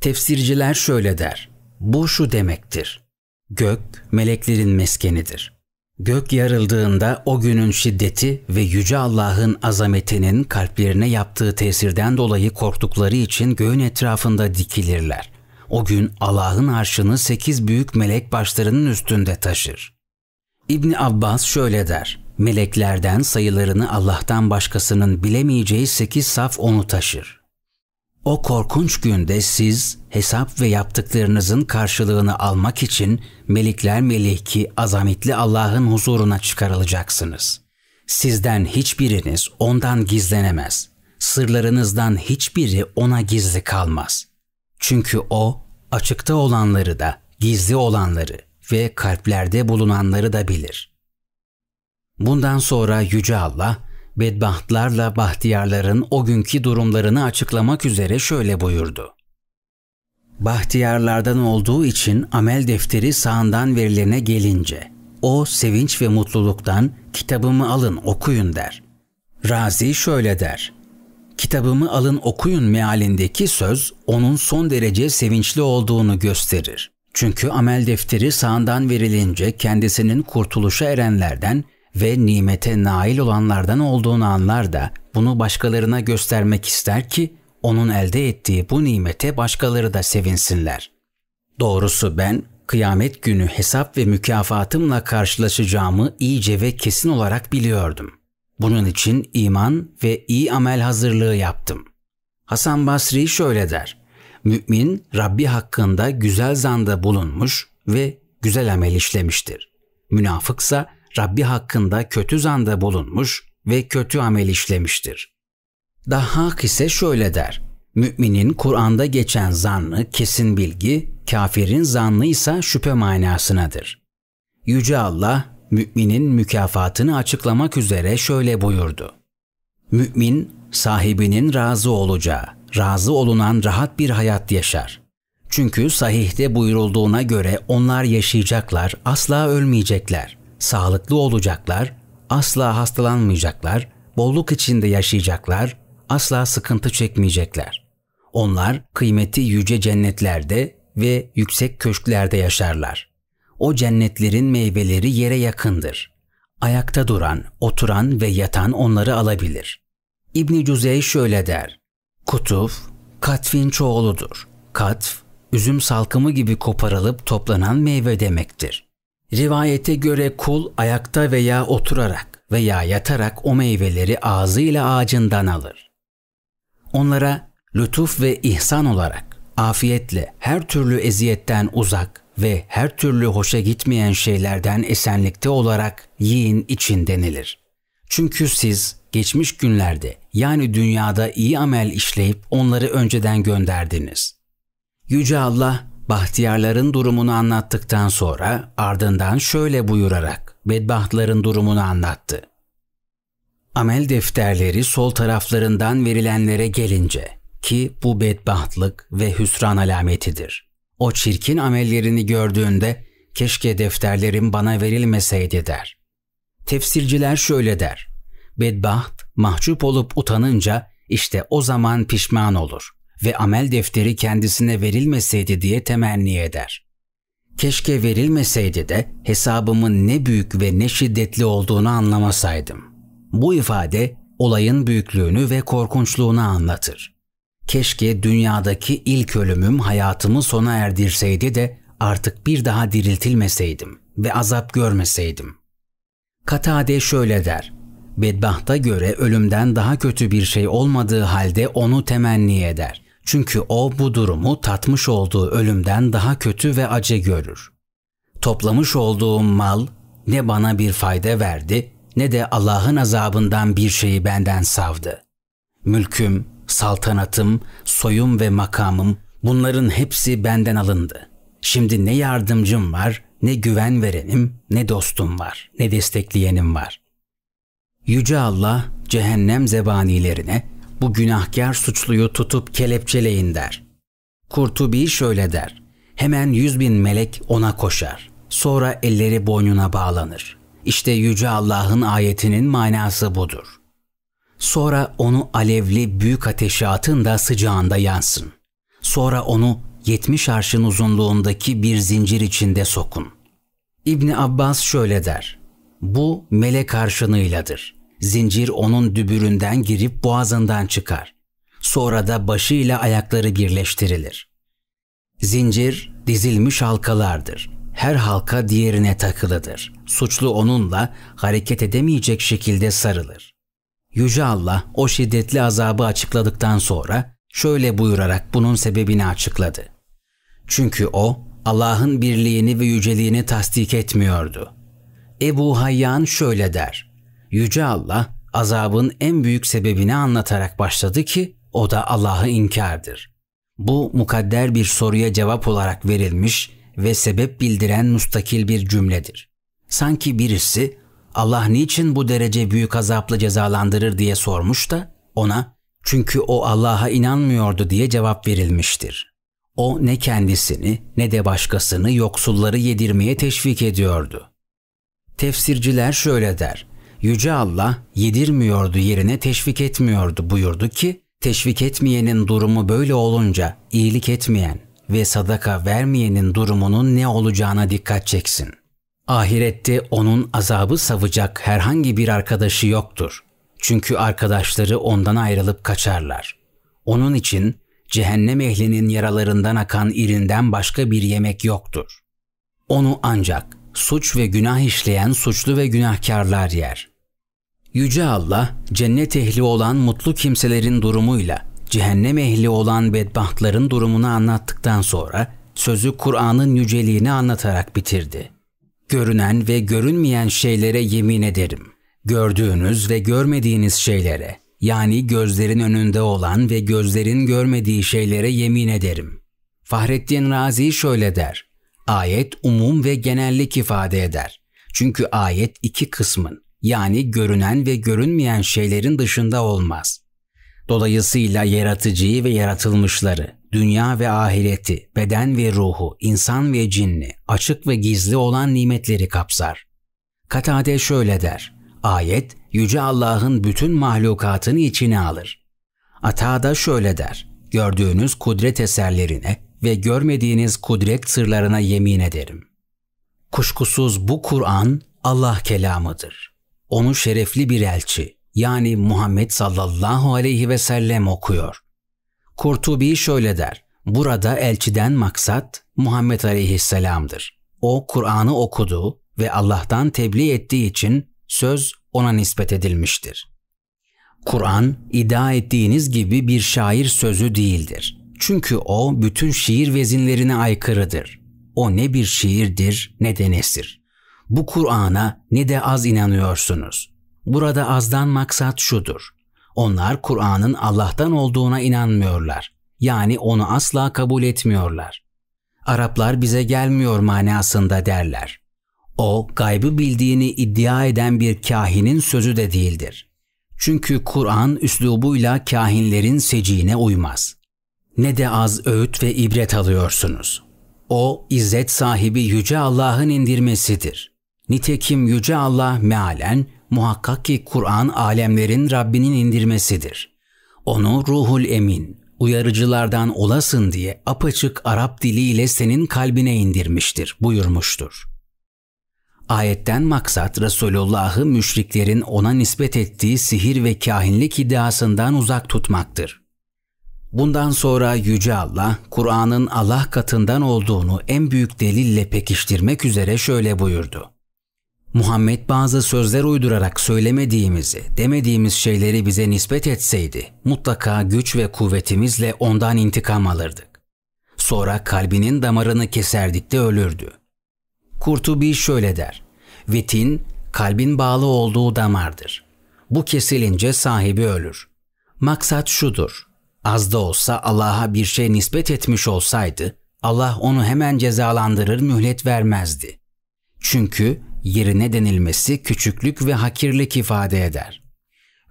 Tefsirciler şöyle der. Bu şu demektir. Gök meleklerin meskenidir. Gök yarıldığında o günün şiddeti ve yüce Allah'ın azametinin kalplerine yaptığı tesirden dolayı korktukları için göğün etrafında dikilirler. O gün Allah'ın arşını sekiz büyük melek başlarının üstünde taşır. İbni Abbas şöyle der. Meleklerden sayılarını Allah'tan başkasının bilemeyeceği sekiz saf onu taşır. O korkunç günde siz hesap ve yaptıklarınızın karşılığını almak için melikler meleki azametli Allah'ın huzuruna çıkarılacaksınız. Sizden hiçbiriniz ondan gizlenemez. Sırlarınızdan hiçbiri ona gizli kalmaz. Çünkü o açıkta olanları da gizli olanları ve kalplerde bulunanları da bilir. Bundan sonra Yüce Allah, bedbahtlarla bahtiyarların o günkü durumlarını açıklamak üzere şöyle buyurdu. Bahtiyarlardan olduğu için amel defteri sağından verilene gelince, o sevinç ve mutluluktan kitabımı alın okuyun der. Razi şöyle der, kitabımı alın okuyun mealindeki söz onun son derece sevinçli olduğunu gösterir. Çünkü amel defteri sağından verilince kendisinin kurtuluşa erenlerden ve nimete nail olanlardan olduğunu anlar da bunu başkalarına göstermek ister ki onun elde ettiği bu nimete başkaları da sevinsinler. Doğrusu ben kıyamet günü hesap ve mükafatımla karşılaşacağımı iyice ve kesin olarak biliyordum. Bunun için iman ve iyi amel hazırlığı yaptım. Hasan Basri şöyle der. Mümin Rabbi hakkında güzel zanda bulunmuş ve güzel amel işlemiştir. Münafıksa Rabbi hakkında kötü zanda bulunmuş ve kötü amel işlemiştir. Dahhak ise şöyle der. Müminin Kur'an'da geçen zanlı kesin bilgi, kafirin zannı ise şüphe manasınadır. Yüce Allah müminin mükafatını açıklamak üzere şöyle buyurdu. Mümin sahibinin razı olacağı, razı olunan rahat bir hayat yaşar. Çünkü sahihte buyurulduğuna göre onlar yaşayacaklar, asla ölmeyecekler, sağlıklı olacaklar, asla hastalanmayacaklar, bolluk içinde yaşayacaklar, asla sıkıntı çekmeyecekler. Onlar kıymeti yüce cennetlerde ve yüksek köşklerde yaşarlar. O cennetlerin meyveleri yere yakındır. Ayakta duran, oturan ve yatan onları alabilir. İbni Cüzey şöyle der. Kutuf, katfin çoğuludur. Katf, üzüm salkımı gibi koparılıp toplanan meyve demektir. Rivayete göre kul ayakta veya oturarak veya yatarak o meyveleri ağzıyla ağacından alır. Onlara lütuf ve ihsan olarak afiyetle her türlü eziyetten uzak ve her türlü hoşa gitmeyen şeylerden esenlikte olarak yiyin için denilir. Çünkü siz geçmiş günlerde yani dünyada iyi amel işleyip onları önceden gönderdiniz. Yüce Allah bahtiyarların durumunu anlattıktan sonra ardından şöyle buyurarak bedbahtların durumunu anlattı. Amel defterleri sol taraflarından verilenlere gelince ki bu bedbahtlık ve hüsran alametidir. O çirkin amellerini gördüğünde keşke defterlerim bana verilmeseydi der. Tefsirciler şöyle der bedbaht, mahcup olup utanınca işte o zaman pişman olur ve amel defteri kendisine verilmeseydi diye temenni eder. Keşke verilmeseydi de hesabımın ne büyük ve ne şiddetli olduğunu anlamasaydım. Bu ifade olayın büyüklüğünü ve korkunçluğunu anlatır. Keşke dünyadaki ilk ölümüm hayatımı sona erdirseydi de artık bir daha diriltilmeseydim ve azap görmeseydim. Katade şöyle der. Bedbahta göre ölümden daha kötü bir şey olmadığı halde onu temenni eder. Çünkü o bu durumu tatmış olduğu ölümden daha kötü ve acı görür. Toplamış olduğum mal ne bana bir fayda verdi ne de Allah'ın azabından bir şeyi benden savdı. Mülküm, saltanatım, soyum ve makamım bunların hepsi benden alındı. Şimdi ne yardımcım var, ne güven verenim, ne dostum var, ne destekleyenim var. Yüce Allah cehennem zebanilerine bu günahkar suçluyu tutup kelepçeleyin der. Kurtubi şöyle der. Hemen yüz bin melek ona koşar. Sonra elleri boynuna bağlanır. İşte Yüce Allah'ın ayetinin manası budur. Sonra onu alevli büyük ateşe atın da sıcağında yansın. Sonra onu yetmiş arşın uzunluğundaki bir zincir içinde sokun. İbni Abbas şöyle der. Bu melek arşınıyladır. Zincir onun dübüründen girip boğazından çıkar. Sonra da başı ile ayakları birleştirilir. Zincir dizilmiş halkalardır. Her halka diğerine takılıdır. Suçlu onunla hareket edemeyecek şekilde sarılır. Yüce Allah o şiddetli azabı açıkladıktan sonra şöyle buyurarak bunun sebebini açıkladı. Çünkü o Allah'ın birliğini ve yüceliğini tasdik etmiyordu. Ebu Hayyan şöyle der. Yüce Allah azabın en büyük sebebini anlatarak başladı ki o da Allah'ı inkardır. Bu mukadder bir soruya cevap olarak verilmiş ve sebep bildiren mustakil bir cümledir. Sanki birisi Allah niçin bu derece büyük azapla cezalandırır diye sormuş da ona çünkü o Allah'a inanmıyordu diye cevap verilmiştir. O ne kendisini ne de başkasını yoksulları yedirmeye teşvik ediyordu. Tefsirciler şöyle der. Yüce Allah yedirmiyordu yerine teşvik etmiyordu buyurdu ki teşvik etmeyenin durumu böyle olunca iyilik etmeyen ve sadaka vermeyenin durumunun ne olacağına dikkat çeksin. Ahirette onun azabı savacak herhangi bir arkadaşı yoktur. Çünkü arkadaşları ondan ayrılıp kaçarlar. Onun için cehennem ehlinin yaralarından akan irinden başka bir yemek yoktur. Onu ancak suç ve günah işleyen suçlu ve günahkarlar yer. Yüce Allah cennet ehli olan mutlu kimselerin durumuyla cehennem ehli olan bedbahtların durumunu anlattıktan sonra sözü Kur'an'ın yüceliğini anlatarak bitirdi. Görünen ve görünmeyen şeylere yemin ederim. Gördüğünüz ve görmediğiniz şeylere yani gözlerin önünde olan ve gözlerin görmediği şeylere yemin ederim. Fahrettin Razi şöyle der. Ayet umum ve genellik ifade eder. Çünkü ayet iki kısmın yani görünen ve görünmeyen şeylerin dışında olmaz. Dolayısıyla yaratıcıyı ve yaratılmışları, dünya ve ahireti, beden ve ruhu, insan ve cinni, açık ve gizli olan nimetleri kapsar. Katade şöyle der, ayet Yüce Allah'ın bütün mahlukatını içine alır. Ata da şöyle der, gördüğünüz kudret eserlerine ve görmediğiniz kudret sırlarına yemin ederim. Kuşkusuz bu Kur'an Allah kelamıdır.'' onu şerefli bir elçi yani Muhammed sallallahu aleyhi ve sellem okuyor. Kurtubi şöyle der. Burada elçiden maksat Muhammed aleyhisselamdır. O Kur'an'ı okudu ve Allah'tan tebliğ ettiği için söz ona nispet edilmiştir. Kur'an iddia ettiğiniz gibi bir şair sözü değildir. Çünkü o bütün şiir vezinlerine aykırıdır. O ne bir şiirdir ne de nesir bu Kur'an'a ne de az inanıyorsunuz. Burada azdan maksat şudur. Onlar Kur'an'ın Allah'tan olduğuna inanmıyorlar. Yani onu asla kabul etmiyorlar. Araplar bize gelmiyor manasında derler. O gaybı bildiğini iddia eden bir kahinin sözü de değildir. Çünkü Kur'an üslubuyla kahinlerin seciğine uymaz. Ne de az öğüt ve ibret alıyorsunuz. O izzet sahibi yüce Allah'ın indirmesidir. Nitekim Yüce Allah mealen muhakkak ki Kur'an alemlerin Rabbinin indirmesidir. Onu ruhul emin, uyarıcılardan olasın diye apaçık Arap diliyle senin kalbine indirmiştir buyurmuştur. Ayetten maksat Resulullah'ı müşriklerin ona nispet ettiği sihir ve kahinlik iddiasından uzak tutmaktır. Bundan sonra Yüce Allah, Kur'an'ın Allah katından olduğunu en büyük delille pekiştirmek üzere şöyle buyurdu. Muhammed bazı sözler uydurarak söylemediğimizi, demediğimiz şeyleri bize nispet etseydi mutlaka güç ve kuvvetimizle ondan intikam alırdık. Sonra kalbinin damarını keserdik de ölürdü. Kurtubi şöyle der. Vitin, kalbin bağlı olduğu damardır. Bu kesilince sahibi ölür. Maksat şudur. Az da olsa Allah'a bir şey nispet etmiş olsaydı Allah onu hemen cezalandırır mühlet vermezdi.'' Çünkü yerine denilmesi küçüklük ve hakirlik ifade eder.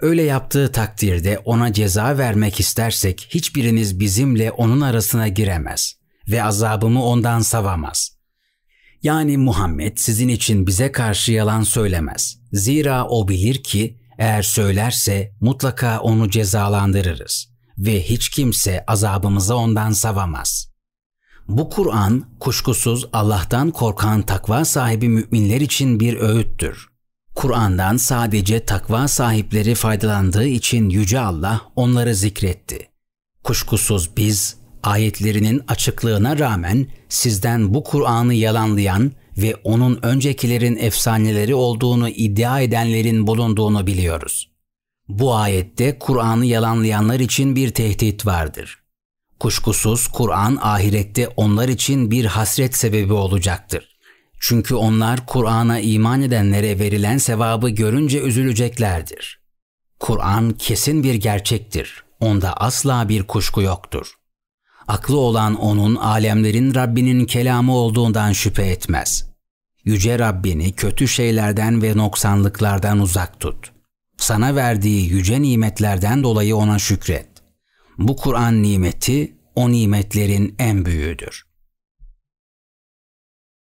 Öyle yaptığı takdirde ona ceza vermek istersek hiçbiriniz bizimle onun arasına giremez ve azabımı ondan savamaz. Yani Muhammed sizin için bize karşı yalan söylemez. Zira o bilir ki eğer söylerse mutlaka onu cezalandırırız ve hiç kimse azabımıza ondan savamaz.'' Bu Kur'an kuşkusuz Allah'tan korkan takva sahibi müminler için bir öğüttür. Kur'an'dan sadece takva sahipleri faydalandığı için Yüce Allah onları zikretti. Kuşkusuz biz ayetlerinin açıklığına rağmen sizden bu Kur'an'ı yalanlayan ve onun öncekilerin efsaneleri olduğunu iddia edenlerin bulunduğunu biliyoruz. Bu ayette Kur'an'ı yalanlayanlar için bir tehdit vardır. Kuşkusuz Kur'an ahirette onlar için bir hasret sebebi olacaktır. Çünkü onlar Kur'an'a iman edenlere verilen sevabı görünce üzüleceklerdir. Kur'an kesin bir gerçektir. Onda asla bir kuşku yoktur. Aklı olan onun alemlerin Rabbinin kelamı olduğundan şüphe etmez. Yüce Rabbini kötü şeylerden ve noksanlıklardan uzak tut. Sana verdiği yüce nimetlerden dolayı ona şükret. Bu Kur'an nimeti o nimetlerin en büyüğüdür.